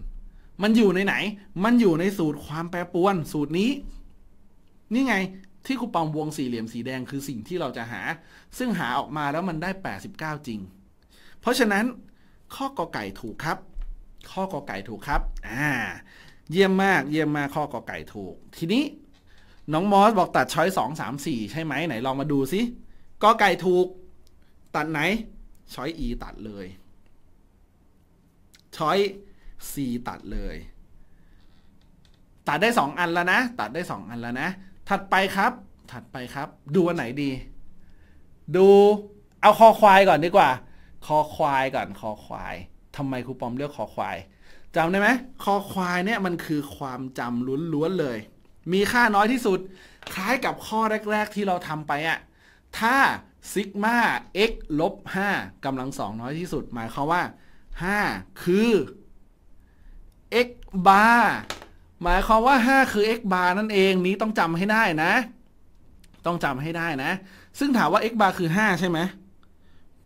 มันอยู่ในไหน มันอยู่ในสูตรความแปรปรวนสูตรนี้ นี่ไงที่คูปองวงสี่เหลี่ยมสีแดงคือสิ่งที่เราจะหา ซึ่งหาออกมาแล้วมันได้ 89 จริง เพราะฉะนั้นข้อกอไก่ถูกครับ ข้อกอไก่ถูกครับอ่าเยี่ยมมาก เยี่ยมมาก ข้อกอไก่ถูก ทีนี้ น้องมอสบอกตัดช้อยสองสามสี่ใช่ไหมไหนลองมาดูสิกอไก่ถูก ตัดไหน ช้อยอีตัดเลย ช้อยซีตัดเลย ตัดได้สองอันแล้วนะ ตัดได้สองอันแล้วนะถัดไปครับ ถัดไปครับ ดูอันไหนดี ดู เอาคอควายก่อนดีกว่า คอควายก่อน คอควาย ทำไมครูปอมเลือกคอควาย จำได้ไหม คอควายเนี่ยมันคือความจำล้วนๆเลย มีค่าน้อยที่สุด คล้ายกับข้อแรกๆที่เราทำไปอะถ้าซิกมา x ลบ5กำลังสองน้อยที่สุด หมายความว่า 5 คือ x บาร์หมายความว่า 5 คือ x bar นั่นเองนี้ต้องจำให้ได้นะ ต้องจำให้ได้นะ ซึ่งถามว่า x bar คือ 5 ใช่ไหม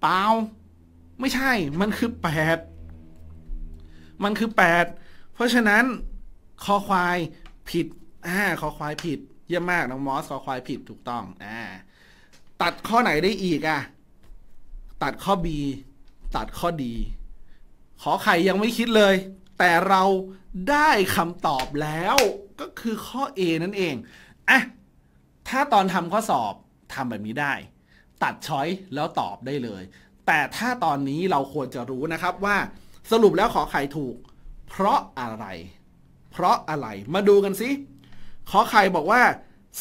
เปล่าไม่ใช่มันคือ8มันคือ 8 เพราะฉะนั้น คอควายผิดอ่าคอควายผิดเยี่ยมมากน้องมอสคอควายผิดถูกต้องอ่าตัดข้อไหนได้อีกอ่ะตัดข้อ B ตัดข้อ D ขอไข่ยังไม่คิดเลยแต่เราได้คำตอบแล้วก็คือข้อ A นั่นเองอ่ะถ้าตอนทำข้อสอบทำแบบนี้ได้ ตัดช้อยแล้วตอบได้เลย แต่ถ้าตอนนี้เราควรจะรู้นะครับว่า สรุปแล้วขอไข่ถูก เพราะอะไร เพราะอะไรมาดูกันสิขอไข่บอกว่า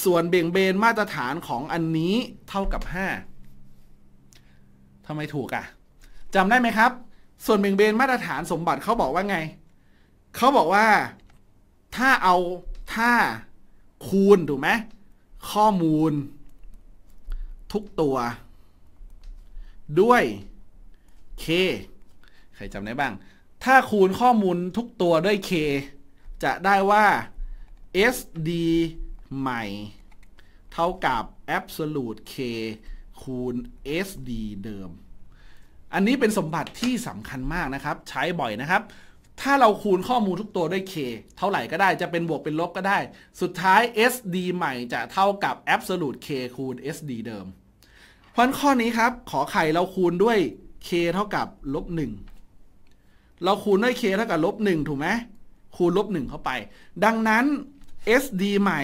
ส่วนเบี่ยงเบนมาตรฐานของอันนี้เท่ากับ 5ทำไมถูกอะ่ะจำได้ไหมครับ ส่วนเบี่ยงเบนมาตรฐานสมบัติเขาบอกว่าไงเขาบอกว่าถ้าเอาถ้าคูณ ถูกไหม ข้อมูล ทุกตัว ด้วย k ใครจำได้บ้าง ถ้าคูณข้อมูลทุกตัวด้วย k จะได้ว่า sd ใหม่ เท่ากับ absolute k คูณ sd เดิม อันนี้เป็นสมบัติที่สำคัญมากนะครับ ใช้บ่อยนะครับถ้าเราคูณข้อมูลทุกตัวด้วย k เท่าไหร่ก็ได้ จะเป็นบวกเป็นลบก็ได้ สุดท้าย sd ใหม่จะเท่ากับ absolute k คูณ sd เดิม เพราะข้อนี้ครับ ขอไข่เราคูณด้วย k เท่ากับลบหนึ่งเราคูณด้วย k เท่ากับลบหนึ่งถูกไหม คูณลบหนึ่งเข้าไป ดังนั้น sd ใหม่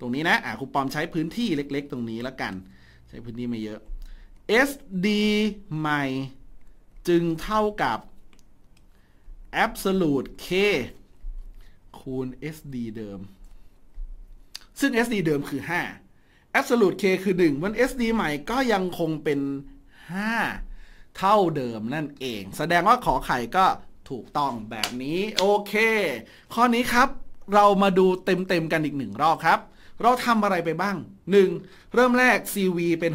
ตรงนี้นะอ่ะครูปอมใช้พื้นที่เล็กๆ ตรงนี้แล้วกัน ใช้พื้นที่ไม่เยอะ sd ใหม่ จึงเท่ากับ absolute k คูณ sd เดิม ซึ่ง sd เดิมคือ 5 absolute k คือ1มัน sd ใหม่ก็ยังคงเป็น 5 เท่าเดิมนั่นเอง แสดงว่าขอไข่ก็ถูกต้องแบบนี้ โอเค ข้อนี้ครับเรามาดูเต็มๆกันอีกหนึ่งรอบครับ เราทำอะไรไปบ้าง 1. เริ่มแรก CV เป็น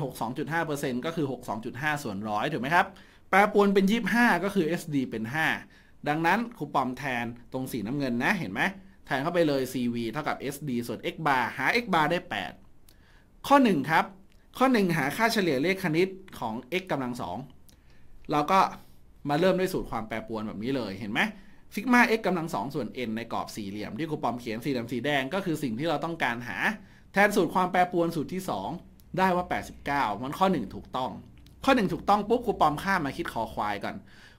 62.5%ก็คือ 62.5 ส่วนร้อยถูกไหมครับ แปรปวนเป็น 25 ก็คือ SD เป็น 5ดังนั้นคูปองแทนตรงสีน้ำเงินนะเห็นไหมแทนเข้าไปเลย CV เท่ากับ SD ส่วน x bar หา x bar ได้ 8 ข้อ 1 ครับ ข้อ 1 หาค่าเฉลี่ยเลขคณิตของ x กำลัง2เราก็มาเริ่มด้วยสูตรความแปรปรวนแบบนี้เลยเห็นไหมฟิกมา x กำลังสองส่วน n ในกรอบสี่เหลี่ยมที่คูปองเขียนสีดำสีแดง ก็คือสิ่งที่เราต้องการหา แทนสูตรความแปรปรวนสูตรที่ 2 ได้ว่า 89มันข้อ1ถูกต้องข้อหนึ่งถูกต้องปุ๊บครูปอมข้ามมาคิดคอควายก่อน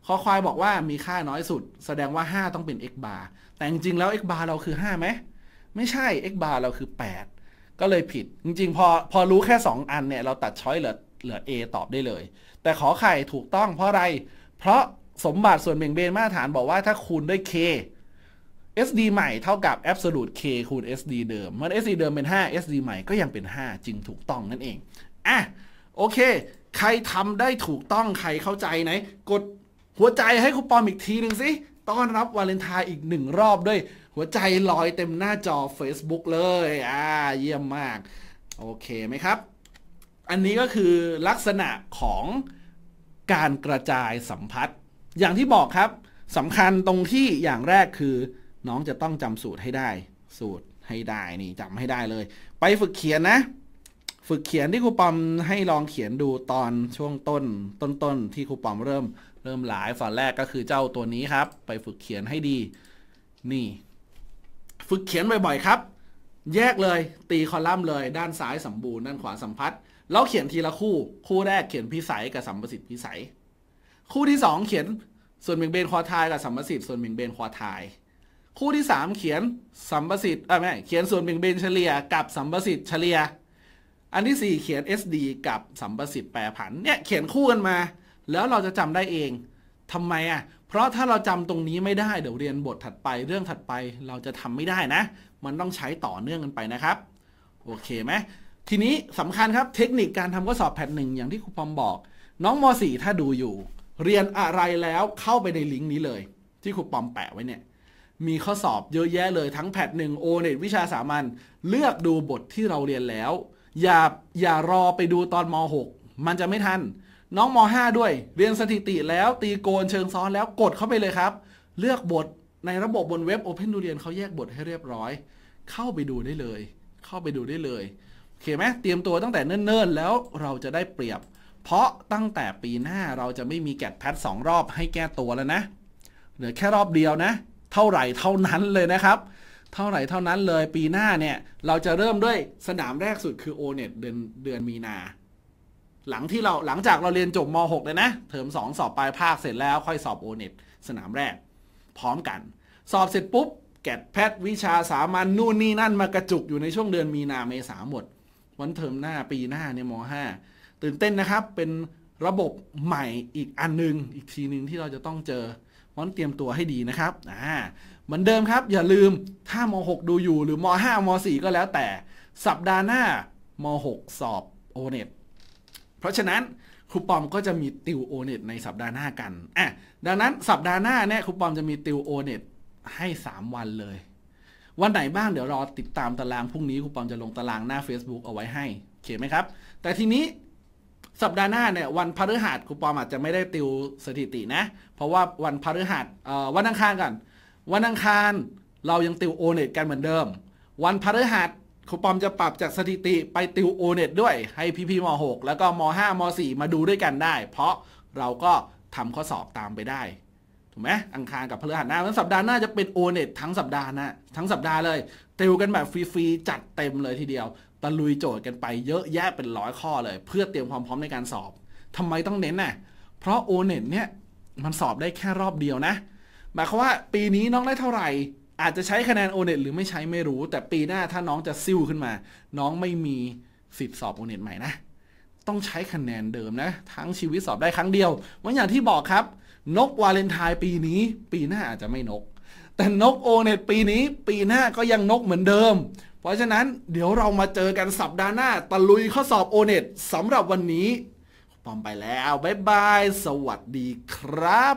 คอควายบอกว่ามีค่าน้อยสุด แสดงว่า 5 ต้องเป็น x bar แต่จริง ๆ แล้ว x bar เราคือ5ไหมไม่ใช่ x bar เราคือ 8 ก็เลยผิดจริงๆ พอพอรู้แค่ 2 อันเนี่ย เราตัดช้อยเหลือเหลือ A ตอบได้เลย แต่ขอไข่ถูกต้องเพราะอะไร เพราะสมบัติส่วนเบ่งเบนมาตรฐานบอกว่าถ้าคูณด้วย k SD ใหม่ เท่ากับ absolute k คูณ SD เดิมเมื่อ SD เดิมเป็น5 SD ใหม่ก็ยังเป็น 5จึงถูกต้องนั่นเองอ่ะโอเคใครทำได้ถูกต้องใครเข้าใจไหน กดหัวใจให้ครูปอมอีกทีหนึ่งสิต้อนรับวาเลนไทน์อีกหนึ่งรอบด้วย หัวใจลอยเต็มหน้าจอ Facebook เลย อ่าเยี่ยมมาก โอเคไหมครับ อันนี้ก็คือลักษณะของการกระจายสัมพัทธ์อย่างที่บอกครับสำคัญตรงที่อย่างแรกคือ น้องจะต้องจำสูตรให้ได้ สูตรให้ได้นี่จำให้ได้เลย ไปฝึกเขียนนะฝึกเขียนที่ครูปอมให้ลองเขียนดูตอนช่วงต้น ต้นตนที่ครูปอมเริ่ม เริ่มหลายฝันแรกก็คือเจ้าตัวนี้ครับ ไปฝึกเขียนให้ดีนี่ ฝึกเขียนบ่อยๆครับ แยกเลยตีคอลัมน์เลยด้านซ้ายสัมบูรณ์ด้านขวาสัมพัทธ์แล้วเขียนทีละคู่คู่แรกเขียนพิสัยกับสัมประสิทธิ์พิสัยคู่ที่2เขียนส่วนเบี่ยงเบนคอทายกับสัมประสิทธิ์ส่วนเบี่ยงเบนคอทาย คู่ที่3เขียนสัมประสิทธิ์เออไม่เขียนส่วนเบี่ยงเบนเฉลี่ย กับสัมประสิทธิ์เฉลี่ยอันที่ 4 เขียน SD กับสัมประสิทธิ์แปรผัน เนี่ยเขียนคู่กันมา แล้วเราจะจำได้เอง ทำไมอ่ะ เพราะถ้าเราจำตรงนี้ไม่ได้ เดี๋ยวเรียนบทถัดไป เรื่องถัดไปเราจะทำไม่ได้นะ มันต้องใช้ต่อเนื่องกันไปนะครับ โอเคไหม ทีนี้สำคัญครับ เทคนิคการทำข้อสอบแผ่นหนึ่งอย่างที่ครูพอมบอก น้องม .4 ถ้าดูอยู่ เรียนอะไรแล้วเข้าไปในลิงก์นี้เลย ที่ครูปอมแปะไว้เนี่ย มีข้อสอบเยอะแยะเลยทั้งแผ่นหนึ่งโอเน็ตวิชาสามัญ เลือกดูบทที่เราเรียนแล้วอย่าอย่ารอไปดูตอนม .6 มันจะไม่ทันน้องม .5 ด้วย เรียนสถิติแล้วตีโกนเชิงซ้อนแล้วกดเข้าไปเลยครับ เลือกบทในระบบบนเว็บ Open ดูเรียนเขาแยกบทให้เรียบร้อย เข้าไปดูได้เลย เข้าไปดูได้เลยโอเคไหมเตรียมตัวตั้งแต่เนิ่นๆ แล้วเราจะได้เปรียบ เพราะตั้งแต่ปีหน้าเราจะไม่มีแกดแพทสองรอบให้แก้ตัวแล้วนะ เหลือแค่รอบเดียวนะ เท่าไหร่เท่านั้นเลยนะครับเท่าไหร่เท่านั้นเลยปีหน้าเนี่ย เราจะเริ่มด้วยสนามแรกสุดคือเน็ตเดือนเดือนมีนา หลังที่เราหลังจากเราเรียนจบม .6 เลยนะ เทอม2 สอบปลายภาคเสร็จแล้วค่อยสอบเน็ตสนามแรก พร้อมกัน สอบเสร็จปุ๊บ แกดแพทวิชาสามัญนนู่นนี่นั่นมากระจุก อยู่ในช่วงเดือนมีนาเมษาหมดวันเทอมหน้าปีหน้าเนี่ยม .5 ตื่นเต้นนะครับ เป็นระบบใหม่อีกอันนึง อีกทีหนึ่งที่เราจะต้องเจอวันเตรียมตัวให้ดีนะครับอ่าเหมือนเดิมครับ อย่าลืมถ้าม .6 ดูอยู่หรือม .5 ม .4 ก็แล้วแต่สัปดาห์หน้าม .6 สอบโอเน็ตเพราะฉะนั้นครูปอมก็จะมีติวโอเน็ตในสัปดาห์หน้ากันอ่ะดังนั้นสัปดาห์หน้าเนี่ยครูปอมจะมีติวโอเน็ตให้ 3 วันเลย วันไหนบ้างเดี๋ยวรอติดตามตารางพรุ่งนี้ครูปอมจะลงตารางหน้า Facebook เอาไว้ให้ โอเคไหมครับ แต่ทีนี้สัปดาห์หน้าเนี่ยวันพฤหัสครูปอมอาจจะไม่ได้ติวสถิตินะ เพราะว่าวันพฤหัสวันอังคารก่อนวันอังคารเรายังติวโอเน็ตกันเหมือนเดิม วันพฤหัสครูปอมจะปรับจากสถิติไปติวโอเน็ตด้วยให้พี่่ม .6 แล้วก็ม .5 ม .4 มาดูด้วยกันได้ เพราะเราก็ทำข้อสอบตามไปได้ถูกไหมอังคารกับพฤหัสหน้าทั้งสัปดาห์หน้าจะเป็นโอเน็ตทั้งสัปดาห์นะทั้งสัปดาห์เลย ติวกันแบบฟรี ๆ จัดเต็มเลยทีเดียว ตะลุยโจทย์กันไปเยอะแยะเป็นร้อยข้อเลยเพื่อเตรียมความพร้อมในการสอบ ทำไมต้องเน้นน่ะเพราะโอเน็ตเนี่ยมันสอบได้แค่รอบเดียวนะหมายความว่าปีนี้น้องได้เท่าไหร่ อาจจะใช้คะแนนโอเน็ตหรือไม่ใช้ไม่รู้ แต่ปีหน้าถ้าน้องจะซิ่วขึ้นมา น้องไม่มีสิทธิ์สอบโอเน็ตใหม่นะต้องใช้คะแนนเดิมนะ ทั้งชีวิตสอบได้ครั้งเดียวเมื่อย่างที่บอกครับ นกวาเลนไทน์ปีนี้ ปีหน้าอาจจะไม่นก แต่นกโอเน็ตปีนี้ ปีหน้าก็ยังนกเหมือนเดิม เพราะฉะนั้นเดี๋ยวเรามาเจอกันสัปดาห์หน้าตะลุยข้อสอบโอเน็ตสำหรับวันนี้ปอมไปแล้วบ๊ายบาย สวัสดีครับ